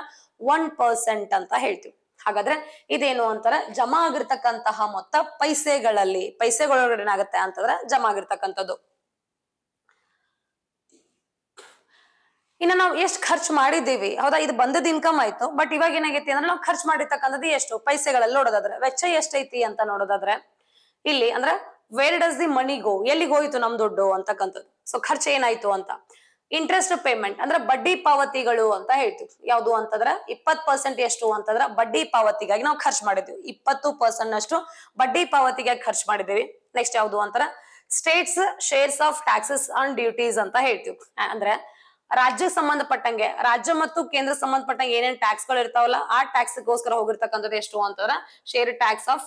ಒನ್ ಪರ್ಸೆಂಟ್ ಅಂತ ಹೇಳ್ತೀವಿ ಹಾಗಾದ್ರೆ ಇದೇನು ಅಂತಾರ ಜಮಾ ಆಗಿರ್ತಕ್ಕಂತಹ ಮೊತ್ತ ಪೈಸೆಗಳಲ್ಲಿ ಪೈಸೆಗಳೊಳಗಡೆ ಏನಾಗುತ್ತೆ ಅಂತಂದ್ರೆ ಜಮಾ ಆಗಿರ್ತಕ್ಕಂಥದ್ದು ಇನ್ನ ನಾವು ಎಷ್ಟು ಖರ್ಚು ಮಾಡಿದ್ದೀವಿ ಹೌದಾ ಇದು ಬಂದದ ಇನ್ಕಮ್ ಆಯ್ತು ಬಟ್ ಇವಾಗ ಏನಾಗೈತಿ ಅಂದ್ರೆ ನಾವು ಖರ್ಚು ಮಾಡಿರ್ತಕ್ಕಂಥದ್ದು ಎಷ್ಟು ಪೈಸೆಗಳಲ್ಲಿ ನೋಡೋದಾದ್ರೆ ವೆಚ್ಚ ಎಷ್ಟೈತಿ ಅಂತ ನೋಡೋದಾದ್ರೆ ಇಲ್ಲಿ ಅಂದ್ರೆ where does the money go ಎಲ್ಲಿಗೆ ಹೋಯ್ತು ನಮ್ ದುಡ್ಡು ಅಂತಕ್ಕಂಥದ್ದು ಸೊ ಖರ್ಚು ಏನಾಯ್ತು ಅಂತ ಇಂಟ್ರೆಸ್ಟ್ ಪೇಮೆಂಟ್ ಅಂದ್ರೆ ಬಡ್ಡಿ ಪಾವತಿಗಳು ಅಂತ ಹೇಳ್ತೀವಿ ಯಾವ್ದು ಅಂತಂದ್ರೆ ಇಪ್ಪತ್ ಪರ್ಸೆಂಟ್ ಎಷ್ಟು ಅಂತಂದ್ರೆ ಬಡ್ಡಿ ಪಾವತಿಗಾಗಿ ನಾವು ಖರ್ಚು ಮಾಡಿದ್ವಿ ಇಪ್ಪತ್ತು ಪರ್ಸೆಂಟ್ ಅಷ್ಟು ಬಡ್ಡಿ ಪಾವತಿಗಾಗಿ ಖರ್ಚು ಮಾಡಿದೀವಿ ನೆಕ್ಸ್ಟ್ ಯಾವ್ದು ಅಂತಾರೆ states shares of taxes and duties ಅಂತ ಹೇಳ್ತೀವಿ ಅಂದ್ರೆ ರಾಜ್ಯ ಸಂಬಂಧಪಟ್ಟಂಗೆ ರಾಜ್ಯ ಮತ್ತು ಕೇಂದ್ರ ಸಂಬಂಧಪಟ್ಟಂಗೆ ಏನೇನ್ ಟ್ಯಾಕ್ಸ್ ಗಳು ಇರ್ತಾವಲ್ಲ ಆ ಟ್ಯಾಕ್ಸ್ ಗೋಸ್ಕರ ಹೋಗಿರ್ತಕ್ಕಂಥದ್ದು ಎಷ್ಟು ಅಂತಂದ್ರೆ share tax of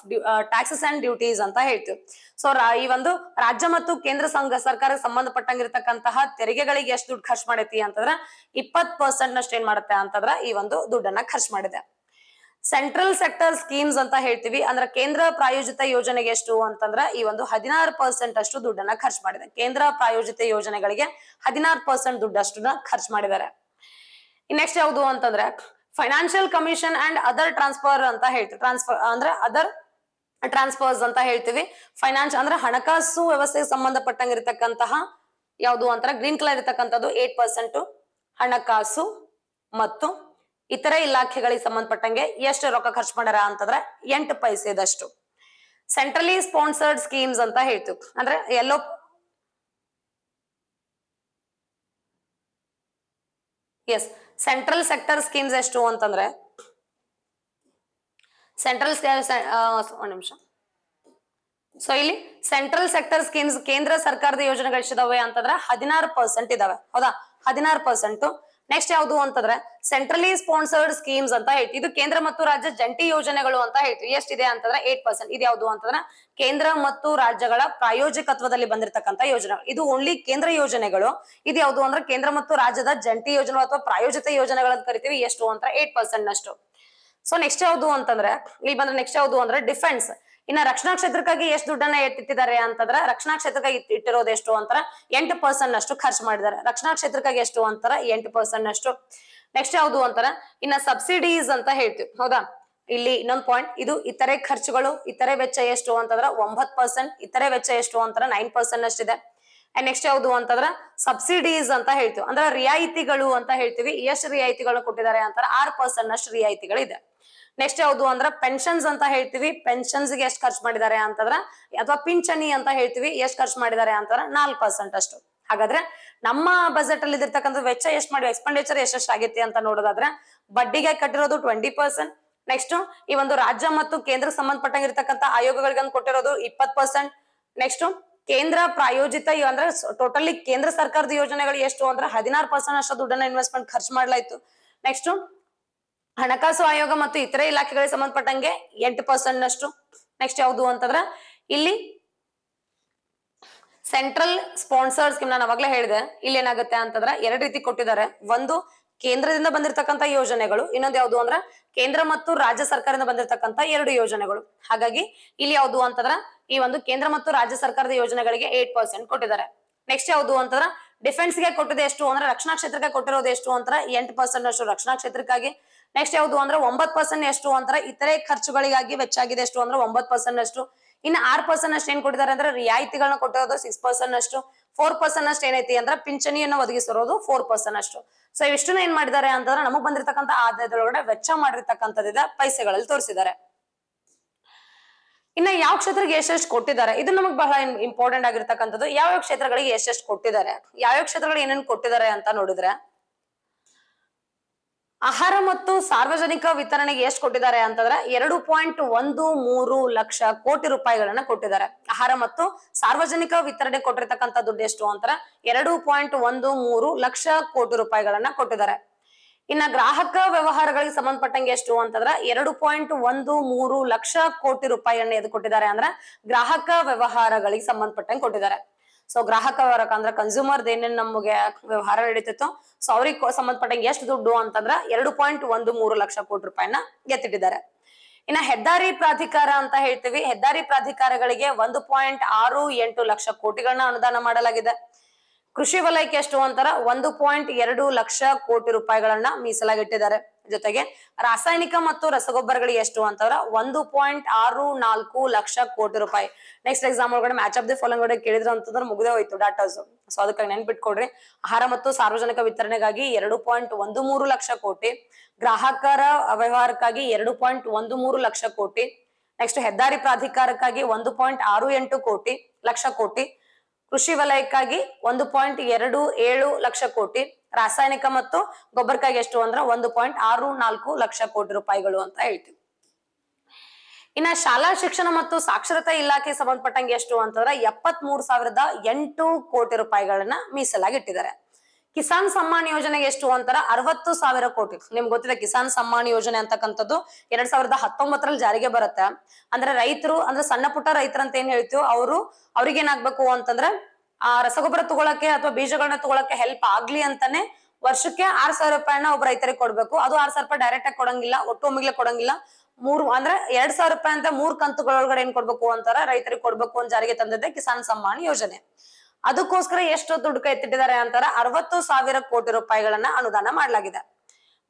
taxes and duties ಅಂತ ಹೇಳ್ತೀವಿ ಸೊ ಈ ಒಂದು ರಾಜ್ಯ ಮತ್ತು ಕೇಂದ್ರ ಸಂಘ ಸರ್ಕಾರಕ್ಕೆ ಸಂಬಂಧಪಟ್ಟಂಗಿರ್ತಕ್ಕಂತಹ ತೆರಿಗೆಗಳಿಗೆ ಎಷ್ಟು ದುಡ್ಡು ಖರ್ಚು ಮಾಡೈತಿ ಅಂತಂದ್ರೆ ಇಪ್ಪತ್ ಪರ್ಸೆಂಟ್ ನಷ್ಟು ಏನ್ ಮಾಡುತ್ತೆ ಅಂತಂದ್ರ ಈ ಒಂದು ದುಡ್ಡನ್ನ ಖರ್ಚು ಮಾಡಿದೆ ಸೆಂಟ್ರಲ್ ಸೆಕ್ಟರ್ ಸ್ಕೀಮ್ಸ್ ಅಂತ ಹೇಳ್ತೀವಿ ಅಂದ್ರೆ ಕೇಂದ್ರ ಪ್ರಾಯೋಜಿತ ಯೋಜನೆಗೆ ಎಷ್ಟು ಅಂತಂದ್ರ ಈ ಒಂದು ಹದಿನಾರು ಪರ್ಸೆಂಟ್ ಅಷ್ಟು ದುಡ್ಡನ್ನ ಖರ್ಚು ಮಾಡಿದೆ ಕೇಂದ್ರ ಪ್ರಾಯೋಜಿತ ಯೋಜನೆಗಳಿಗೆ ಹದಿನಾರು ಪರ್ಸೆಂಟ್ ದುಡ್ಡಷ್ಟನ್ನ ಖರ್ಚು ಮಾಡಿದ್ದಾರೆ ನೆಕ್ಸ್ಟ್ ಯಾವುದು ಅಂತಂದ್ರೆ financial commission and other transfer ಅಂತ ಹೇಳ್ತೀವಿ ಟ್ರಾನ್ಸ್ಫರ್ ಅಂದ್ರೆ ಅದರ್ ಟ್ರಾನ್ಸ್ಫರ್ಸ್ ಅಂತ ಹೇಳ್ತೀವಿ ಫೈನಾನ್ಸ್ ಅಂದ್ರೆ ಹಣಕಾಸು ವ್ಯವಸ್ಥೆಗೆ ಸಂಬಂಧಪಟ್ಟಂಗಿರ್ತಕ್ಕಂತಹ ಯಾವುದು ಅಂತಂದ್ರೆ ಗ್ರೀನ್ ಕಲರ್ ಇರತಕ್ಕಂಥದ್ದು ಏಟ್ ಪರ್ಸೆಂಟ್ ಹಣಕಾಸು ಮತ್ತು ಇತರ ಇಲಾಖೆಗಳಿಗೆ ಸಂಬಂಧಪಟ್ಟಂಗೆ ಎಷ್ಟು ರೊಕ್ಕ ಖರ್ಚು ಮಾಡ್ಯಾರ ಅಂತಂದ್ರೆ ಎಂಟು ಪೈಸೆದಷ್ಟು ಸೆಂಟ್ರಲಿ ಸ್ಪಾನ್ಸರ್ಡ್ ಸ್ಕೀಮ್ಸ್ ಅಂತ ಹೇಳ್ತೀವಿ ಅಂದ್ರೆ ಎಲ್ಲೋ ಎಸ್ ಸೆಂಟ್ರಲ್ ಸೆಕ್ಟರ್ ಸ್ಕೀಮ್ಸ್ ಎಷ್ಟು ಅಂತಂದ್ರೆ ಸೆಂಟ್ರಲ್ ಒಂದ್ ನಿಮಿಷ ಸೊ ಇಲ್ಲಿ ಸೆಂಟ್ರಲ್ ಸೆಕ್ಟರ್ ಸ್ಕೀಮ್ಸ್ ಕೇಂದ್ರ ಸರ್ಕಾರದ ಯೋಜನೆಗಳಿಸಿದವೆ ಅಂತಂದ್ರೆ ಹದಿನಾರು ಪರ್ಸೆಂಟ್ ಇದಾವೆ ಹೌದಾ ಹದಿನಾರು ಪರ್ಸೆಂಟ್ ನೆಕ್ಸ್ಟ್ ಯಾವುದು ಅಂತಂದ್ರೆ ಸೆಂಟ್ರಲಿ ಸ್ಪಾನ್ಸರ್ಡ್ ಸ್ಕೀಮ್ಸ್ ಅಂತ ಹೇಳ್ತೀವಿ ಇದು ಕೇಂದ್ರ ಮತ್ತು ರಾಜ್ಯ ಜಂಟಿ ಯೋಜನೆಗಳು ಅಂತ ಹೇಳ್ತೀವಿ ಎಷ್ಟಿದೆ ಅಂತಂದ್ರೆ ಏಟ್ ಪರ್ಸೆಂಟ್ ಇದು ಯಾವುದು ಅಂತಂದ್ರೆ ಕೇಂದ್ರ ಮತ್ತು ರಾಜ್ಯಗಳ ಪ್ರಾಯೋಜಕತ್ವದಲ್ಲಿ ಬಂದಿರತಕ್ಕಂತ ಯೋಜನೆ ಇದು ಓನ್ಲಿ ಕೇಂದ್ರ ಯೋಜನೆಗಳು ಇದು ಯಾವುದು ಅಂದ್ರೆ ಕೇಂದ್ರ ಮತ್ತು ರಾಜ್ಯದ ಜಂಟಿ ಯೋಜನೆ ಅಥವಾ ಪ್ರಾಯೋಜಿತ ಅಂತ ಕರಿತೀವಿ ಎಷ್ಟು ಅಂತ ಏಟ್ ಪರ್ಸೆಂಟ್ ನಷ್ಟು ಸೊ ನೆಕ್ಸ್ಟ್ ಯಾವುದು ಅಂತಂದ್ರೆ ಇಲ್ಲಿ ಬಂದ್ರೆ ನೆಕ್ಸ್ಟ್ ಯಾವುದು ಅಂದ್ರೆ ಡಿಫೆನ್ಸ್ ಇನ್ನ ರಕ್ಷಣಾ ಕ್ಷೇತ್ರಕ್ಕಾಗಿ ಎಷ್ಟು ದುಡ್ಡನ್ನ ಎತ್ತಿಟ್ಟಿದ್ದಾರೆ ಅಂತಂದ್ರ ರಕ್ಷಣಾ ಕ್ಷೇತ್ರಕ್ಕಾಗಿ ಇಟ್ಟಿರೋದು ಎಷ್ಟು ಅಂತಾರ ಎಂಟು ಪರ್ಸೆಂಟ್ ಅಷ್ಟು ಖರ್ಚು ಮಾಡಿದ್ದಾರೆ ರಕ್ಷಣಾ ಕ್ಷೇತ್ರಕ್ಕಾಗಿ ಎಷ್ಟು ಅಂತಾರ ಎಂಟು ಪರ್ಸೆಂಟ್ ಅಷ್ಟು ನೆಕ್ಸ್ಟ್ ಯಾವ್ದು ಅಂತಾರ ಇನ್ನ ಸಬ್ಸಿಡೀಸ್ ಅಂತ ಹೇಳ್ತೀವಿ ಹೌದಾ ಇಲ್ಲಿ ಇನ್ನೊಂದ್ ಪಾಯಿಂಟ್ ಇದು ಇತರೆ ಖರ್ಚುಗಳು ಇತರೆ ವೆಚ್ಚ ಎಷ್ಟು ಅಂತಂದ್ರ ಒಂಬತ್ತು ಪರ್ಸೆಂಟ್ ಇತರೆ ವೆಚ್ಚ ಎಷ್ಟು ಅಂತಾರ ನೈನ್ ಪರ್ಸೆಂಟ್ ಅಷ್ಟಿದೆ ಅಂಡ್ ನೆಕ್ಸ್ಟ್ ಯಾವ್ದು ಅಂತಂದ್ರ ಸಬ್ಸಿಡೀಸ್ ಅಂತ ಹೇಳ್ತೀವಿ ಅಂದ್ರೆ ರಿಯಾಯಿತಿಗಳು ಅಂತ ಹೇಳ್ತೀವಿ ಎಷ್ಟು ರಿಯಾಯಿತಿಗಳು ಕೊಟ್ಟಿದ್ದಾರೆ ಅಂತಾರ ಆರ್ ಪರ್ಸೆಂಟ್ ಅಷ್ಟು ಇದೆ ನೆಕ್ಸ್ಟ್ ಯಾವುದು ಅಂದ್ರೆ ಪೆನ್ಷನ್ಸ್ ಅಂತ ಹೇಳ್ತೀವಿ ಪೆನ್ಷನ್ಸ್ ಗೆ ಎಷ್ಟು ಖರ್ಚು ಮಾಡಿದ್ದಾರೆ ಅಂತಂದ್ರ ಅಥವಾ ಪಿಂಚಣಿ ಅಂತ ಹೇಳ್ತೀವಿ ಎಷ್ಟು ಖರ್ಚು ಮಾಡಿದ್ದಾರೆ ಅಂತಂದ್ರ ನಾಲ್ಕು ಪರ್ಸೆಂಟ್ ಅಷ್ಟು ಹಾಗಾದ್ರೆ ನಮ್ಮ ಬಜೆಟ್ ಅಲ್ಲಿ ಇದಿರ್ತಕ್ಕಂಥ ವೆಚ್ಚ ಎಷ್ಟು ಮಾಡಿ ಎಕ್ಸ್ಪೆಂಡಿಚರ್ ಎಷ್ಟೆಷ್ಟು ಆಗೈತಿ ಅಂತ ನೋಡೋದಾದ್ರೆ ಬಡ್ಡಿಗೆ ಕಟ್ಟಿರೋದು ಟ್ವೆಂಟಿ ಪರ್ಸೆಂಟ್ ನೆಕ್ಸ್ಟ್ ಈ ಒಂದು ರಾಜ್ಯ ಮತ್ತು ಕೇಂದ್ರ ಸಂಬಂಧಪಟ್ಟಂಗಿರ್ತಕ್ಕಂಥ ಇರತಕ್ಕಂತ ಆಯೋಗಗಳಿಗಂತ ಕೊಟ್ಟಿರೋದು ಇಪ್ಪತ್ತು ಪರ್ಸೆಂಟ್ ನೆಕ್ಸ್ಟ್ ಕೇಂದ್ರ ಪ್ರಾಯೋಜಿತ ಅಂದ್ರೆ ಟೋಟಲಿ ಕೇಂದ್ರ ಸರ್ಕಾರದ ಯೋಜನೆಗಳು ಎಷ್ಟು ಅಂದ್ರೆ ಹದಿನಾರು ಪರ್ಸೆಂಟ್ ಅಷ್ಟು ದುಡ್ಡನ್ನ ಇನ್ವೆಸ್ಟ್ಮೆಂಟ್ ಖರ್ಚು ಮಾಡ್ಲಾಯ್ತು ನೆಕ್ಸ್ಟ್ ಹಣಕಾಸು ಆಯೋಗ ಮತ್ತು ಇತರೆ ಇಲಾಖೆಗಳಿಗೆ ಸಂಬಂಧಪಟ್ಟಂಗೆ ಎಂಟು ಪರ್ಸೆಂಟ್ ನಷ್ಟು ನೆಕ್ಸ್ಟ್ ಯಾವುದು ಅಂತಂದ್ರ ಇಲ್ಲಿ ಸೆಂಟ್ರಲ್ ಸ್ಪಾನ್ಸರ್ಸ್ ಸ್ಕೀಮ್ ನಾನು ಅವಾಗ್ಲೇ ಹೇಳಿದೆ ಇಲ್ಲಿ ಏನಾಗುತ್ತೆ ಅಂತಂದ್ರ ಎರಡು ರೀತಿ ಕೊಟ್ಟಿದ್ದಾರೆ ಒಂದು ಕೇಂದ್ರದಿಂದ ಬಂದಿರತಕ್ಕಂಥ ಯೋಜನೆಗಳು ಇನ್ನೊಂದು ಯಾವ್ದು ಅಂದ್ರ ಕೇಂದ್ರ ಮತ್ತು ರಾಜ್ಯ ಸರ್ಕಾರದಿಂದ ಬಂದಿರತಕ್ಕಂತ ಎರಡು ಯೋಜನೆಗಳು ಹಾಗಾಗಿ ಇಲ್ಲಿ ಯಾವ್ದು ಅಂತಂದ್ರ ಈ ಒಂದು ಕೇಂದ್ರ ಮತ್ತು ರಾಜ್ಯ ಸರ್ಕಾರದ ಯೋಜನೆಗಳಿಗೆ ಏಟ್ ಪರ್ಸೆಂಟ್ ಕೊಟ್ಟಿದ್ದಾರೆ ನೆಕ್ಸ್ಟ್ ಯಾವ್ದು ಅಂತಂದ್ರ ಡಿಫೆನ್ಸ್ ಗೆ ಕೊಟ್ಟಿದೆ ಎಷ್ಟು ಅಂದ್ರೆ ರಕ್ಷಣಾ ಕ್ಷೇತ್ರಕ್ಕೆ ಕೊಟ್ಟಿರೋದು ಎಷ್ಟು ಅಂತ ಎಂಟು ಪರ್ಸೆಂಟ್ ಅಷ್ಟು ರಕ್ಷಣಾ ಕ್ಷೇತ್ರಕ್ಕಾಗಿ ನೆಕ್ಸ್ಟ್ ಯಾವುದು ಅಂದ್ರೆ ಒಂಬತ್ ಪರ್ಸೆಂಟ್ ಎಷ್ಟು ಅಂದ್ರೆ ಇತರೆ ಖರ್ಚುಗಳಿಗಾಗಿ ವೆಚ್ಚ ಆಗಿದೆ ಎಷ್ಟು ಅಂದ್ರೆ ಒಂಬತ್ ಪರ್ಸೆಂಟ್ ಅಷ್ಟು ಇನ್ನು ಆರ್ ಪರ್ಸೆಂಟ್ ಅಷ್ಟು ಏನ್ ಕೊಟ್ಟಿದ್ದಾರೆ ಅಂದ್ರೆ ರಿಯಾಯಿತಿಗಳನ್ನ ಕೊಟ್ಟಿರೋದು ಸಿಕ್ಸ್ ಪರ್ಸೆಂಟ್ ಅಷ್ಟು ಫೋರ್ ಪರ್ಸೆಂಟ್ ಅಷ್ಟು ಏನೈತಿ ಅಂದ್ರೆ ಪಿಂಚಣಿಯನ್ನು ಒದಗಿಸಿರೋದು ಫೋರ್ ಪರ್ಸೆಂಟ್ ಅಷ್ಟು ಸೊ ಇಷ್ಟನ್ನ ಏನ್ ಮಾಡಿದ್ದಾರೆ ಅಂತಂದ್ರೆ ನಮಗ್ ಬಂದಿರತಕ್ಕಂಥ ಆದಾಯದೊಳಗಡೆ ವೆಚ್ಚ ಮಾಡಿರ್ತಕ್ಕಂಥದ್ದಿದೆ ಪೈಸೆಗಳಲ್ಲಿ ತೋರಿಸಿದ್ದಾರೆ ಇನ್ನ ಯಾವ ಕ್ಷೇತ್ರಕ್ಕೆ ಎಷ್ಟೆಷ್ಟು ಕೊಟ್ಟಿದ್ದಾರೆ ಇದು ನಮಗ್ ಬಹಳ ಇಂಪಾರ್ಟೆಂಟ್ ಆಗಿರ್ತಕ್ಕಂಥದ್ದು ಯಾವ್ಯಾವ ಕ್ಷೇತ್ರಗಳಿಗೆ ಎಷ್ಟೆಷ್ಟು ಕೊಟ್ಟಿದ್ದಾರೆ ಯಾವ್ಯಾವ ಕ್ಷೇತ್ರಗಳು ಏನೇನು ಕೊಟ್ಟಿದ್ದಾರೆ ಅಂತ ನೋಡಿದ್ರೆ ಆಹಾರ ಮತ್ತು ಸಾರ್ವಜನಿಕ ವಿತರಣೆಗೆ ಎಷ್ಟು ಕೊಟ್ಟಿದ್ದಾರೆ ಅಂತಂದ್ರೆ ಎರಡು ಪಾಯಿಂಟ್ ಒಂದು ಮೂರು ಲಕ್ಷ ಕೋಟಿ ರೂಪಾಯಿಗಳನ್ನ ಕೊಟ್ಟಿದ್ದಾರೆ ಆಹಾರ ಮತ್ತು ಸಾರ್ವಜನಿಕ ವಿತರಣೆ ಕೊಟ್ಟಿರ್ತಕ್ಕಂಥ ದುಡ್ಡು ಎಷ್ಟು ಅಂತಾರೆ ಎರಡು ಪಾಯಿಂಟ್ ಒಂದು ಮೂರು ಲಕ್ಷ ಕೋಟಿ ರೂಪಾಯಿಗಳನ್ನ ಕೊಟ್ಟಿದ್ದಾರೆ ಇನ್ನ ಗ್ರಾಹಕ ವ್ಯವಹಾರಗಳಿಗೆ ಸಂಬಂಧಪಟ್ಟಂಗೆ ಎಷ್ಟು ಅಂತಂದ್ರೆ ಎರಡು ಪಾಯಿಂಟ್ ಒಂದು ಮೂರು ಲಕ್ಷ ಕೋಟಿ ರೂಪಾಯಿಯನ್ನ ಎದು ಕೊಟ್ಟಿದ್ದಾರೆ ಅಂದ್ರೆ ಗ್ರಾಹಕ ವ್ಯವಹಾರಗಳಿಗೆ ಸಂಬಂಧಪಟ್ಟಂಗೆ ಕೊಟ್ಟಿದ್ದಾರೆ ಸೊ ಗ್ರಾಹಕ ವ್ಯವಹಾರಕ್ಕೆ ಅಂದ್ರೆ ಕನ್ಸ್ಯೂಮರ್ ಏನೇನು ನಮಗೆ ವ್ಯವಹಾರ ನಡೀತಿತ್ತು ಸೊ ಅವ್ರಿಗೆ ಸಂಬಂಧಪಟ್ಟಂಗೆ ಎಷ್ಟು ದುಡ್ಡು ಅಂತಂದ್ರ ಎರಡು ಪಾಯಿಂಟ್ ಒಂದು ಮೂರು ಲಕ್ಷ ಕೋಟಿ ರೂಪಾಯಿನ ಗೆತ್ತಿಟ್ಟಿದ್ದಾರೆ ಇನ್ನ ಹೆದ್ದಾರಿ ಪ್ರಾಧಿಕಾರ ಅಂತ ಹೇಳ್ತೀವಿ ಹೆದ್ದಾರಿ ಪ್ರಾಧಿಕಾರಗಳಿಗೆ ಒಂದು ಪಾಯಿಂಟ್ ಆರು ಎಂಟು ಲಕ್ಷ ಕೋಟಿಗಳನ್ನ ಅನುದಾನ ಮಾಡಲಾಗಿದೆ ಕೃಷಿ ವಲಯಕ್ಕೆ ಎಷ್ಟು ಅಂತಾರ ಒಂದು ಪಾಯಿಂಟ್ ಎರಡು ಲಕ್ಷ ಕೋಟಿ ರೂಪಾಯಿಗಳನ್ನ ಮೀಸಲಾಗಿಟ್ಟಿದ್ದಾರೆ ಜೊತೆಗೆ ರಾಸಾಯನಿಕ ಮತ್ತು ರಸಗೊಬ್ಬರಗಳಿಗೆ ಎಷ್ಟು ಅಂತಂದ್ರ ಒಂದು ಪಾಯಿಂಟ್ ಆರು ನಾಲ್ಕು ಲಕ್ಷ ಕೋಟಿ ರೂಪಾಯಿ ನೆಕ್ಸ್ಟ್ ಎಕ್ಸಾಮ್ ಒಳಗಡೆ ಮ್ಯಾಚ್ ಆಫ್ ದಿ ಫಾಲೋಂಗ್ ಕೇಳಿದ್ರು ಅಂತಂದ್ರೆ ಮುಗಿದೇ ಹೋಯ್ತು ಡಾಟಾಸ್ ಸೊ ಅದಕ್ಕಾಗಿ ನೆನ್ಪಿಟ್ಕೊಡ್ರಿ ಆಹಾರ ಮತ್ತು ಸಾರ್ವಜನಿಕ ವಿತರಣೆಗಾಗಿ ಎರಡು ಪಾಯಿಂಟ್ ಒಂದು ಮೂರು ಲಕ್ಷ ಕೋಟಿ ಗ್ರಾಹಕರ ವ್ಯವಹಾರಕ್ಕಾಗಿ ಎರಡು ಪಾಯಿಂಟ್ ಒಂದು ಮೂರು ಲಕ್ಷ ಕೋಟಿ ನೆಕ್ಸ್ಟ್ ಹೆದ್ದಾರಿ ಪ್ರಾಧಿಕಾರಕ್ಕಾಗಿ ಒಂದು ಪಾಯಿಂಟ್ ಆರು ಎಂಟು ಕೋಟಿ ಲಕ್ಷ ಕೋಟಿ ಕೃಷಿ ವಲಯಕ್ಕಾಗಿ ಒಂದು ಪಾಯಿಂಟ್ ಎರಡು ಏಳು ಲಕ್ಷ ಕೋಟಿ ರಾಸಾಯನಿಕ ಮತ್ತು ಗೊಬ್ಬರಕ್ಕಾಗಿ ಎಷ್ಟು ಅಂದ್ರ ಒಂದು ಪಾಯಿಂಟ್ ಆರು ನಾಲ್ಕು ಲಕ್ಷ ಕೋಟಿ ರೂಪಾಯಿಗಳು ಅಂತ ಹೇಳ್ತೀವಿ ಇನ್ನ ಶಾಲಾ ಶಿಕ್ಷಣ ಮತ್ತು ಸಾಕ್ಷರತಾ ಇಲಾಖೆ ಸಂಬಂಧಪಟ್ಟಂಗೆ ಎಷ್ಟು ಅಂತಂದ್ರೆ ಮೂರು ಸಾವಿರದ ಎಂಟು ಕೋಟಿ ರೂಪಾಯಿಗಳನ್ನ ಮೀಸಲಾಗಿಟ್ಟಿದ್ದಾರೆ ಕಿಸಾನ್ ಸಮ್ಮಾನ್ ಯೋಜನೆಗೆ ಎಷ್ಟು ಅಂತಾರ ಅರವತ್ತು ಸಾವಿರ ಕೋಟಿ ನಿಮ್ಗೆ ಗೊತ್ತಿದೆ ಕಿಸಾನ್ ಸಮ್ಮಾನ್ ಯೋಜನೆ ಅಂತಕ್ಕಂಥದ್ದು ಎರಡ್ ಸಾವಿರದ ಹತ್ತೊಂಬತ್ತರಲ್ಲಿ ಜಾರಿಗೆ ಬರುತ್ತೆ ಅಂದ್ರೆ ರೈತರು ಅಂದ್ರೆ ಸಣ್ಣ ಪುಟ್ಟ ರೈತರಂತ ಏನ್ ಹೇಳ್ತೀವಿ ಅವರು ಅವ್ರಿಗೆ ಏನಾಗ್ಬೇಕು ಅಂತಂದ್ರೆ ಆ ರಸಗೊಬ್ಬರ ತಗೊಳಕ್ಕೆ ಅಥವಾ ಬೀಜಗಳನ್ನ ತಗೊಳಕ್ಕೆ ಹೆಲ್ಪ್ ಆಗ್ಲಿ ಅಂತಾನೆ ವರ್ಷಕ್ಕೆ ಆರ್ ಸಾವಿರ ರೂಪಾಯಿನ ಒಬ್ಬ ರೈತರಿಗೆ ಕೊಡ್ಬೇಕು ಅದು ಆರ್ ಸಾವಿರ ರೂಪಾಯಿ ಡೈರೆಕ್ಟ್ ಆಗಿ ಕೊಡಂಗಿಲ್ಲ ಒಟ್ಟು ಒಮ್ಮಿಗ್ಲೆ ಕೊಡಂಗಿಲ್ಲ ಮೂರು ಅಂದ್ರೆ ಎರಡ್ ಸಾವಿರ ರೂಪಾಯಿ ಅಂತ ಮೂರ್ ಕಂತುಗಳೊಳಗಡೆ ಏನ್ ಕೊಡ್ಬೇಕು ಅಂತಾರ ರೈತರಿಗೆ ಕೊಡ್ಬೇಕು ಅಂತ ಜಾರಿಗೆ ತಂದದ್ದೇ ಕಿಸಾನ್ ಸಮ್ಮಾನ್ ಯೋಜನೆ ಅದಕ್ಕೋಸ್ಕರ ಎಷ್ಟು ದುಡ್ಡು ಕೈತ್ತಿಟ್ಟಿದ್ದಾರೆ ಅಂತಾರೆ ಅರವತ್ತು ಸಾವಿರ ಕೋಟಿ ರೂಪಾಯಿಗಳನ್ನ ಅನುದಾನ ಮಾಡಲಾಗಿದೆ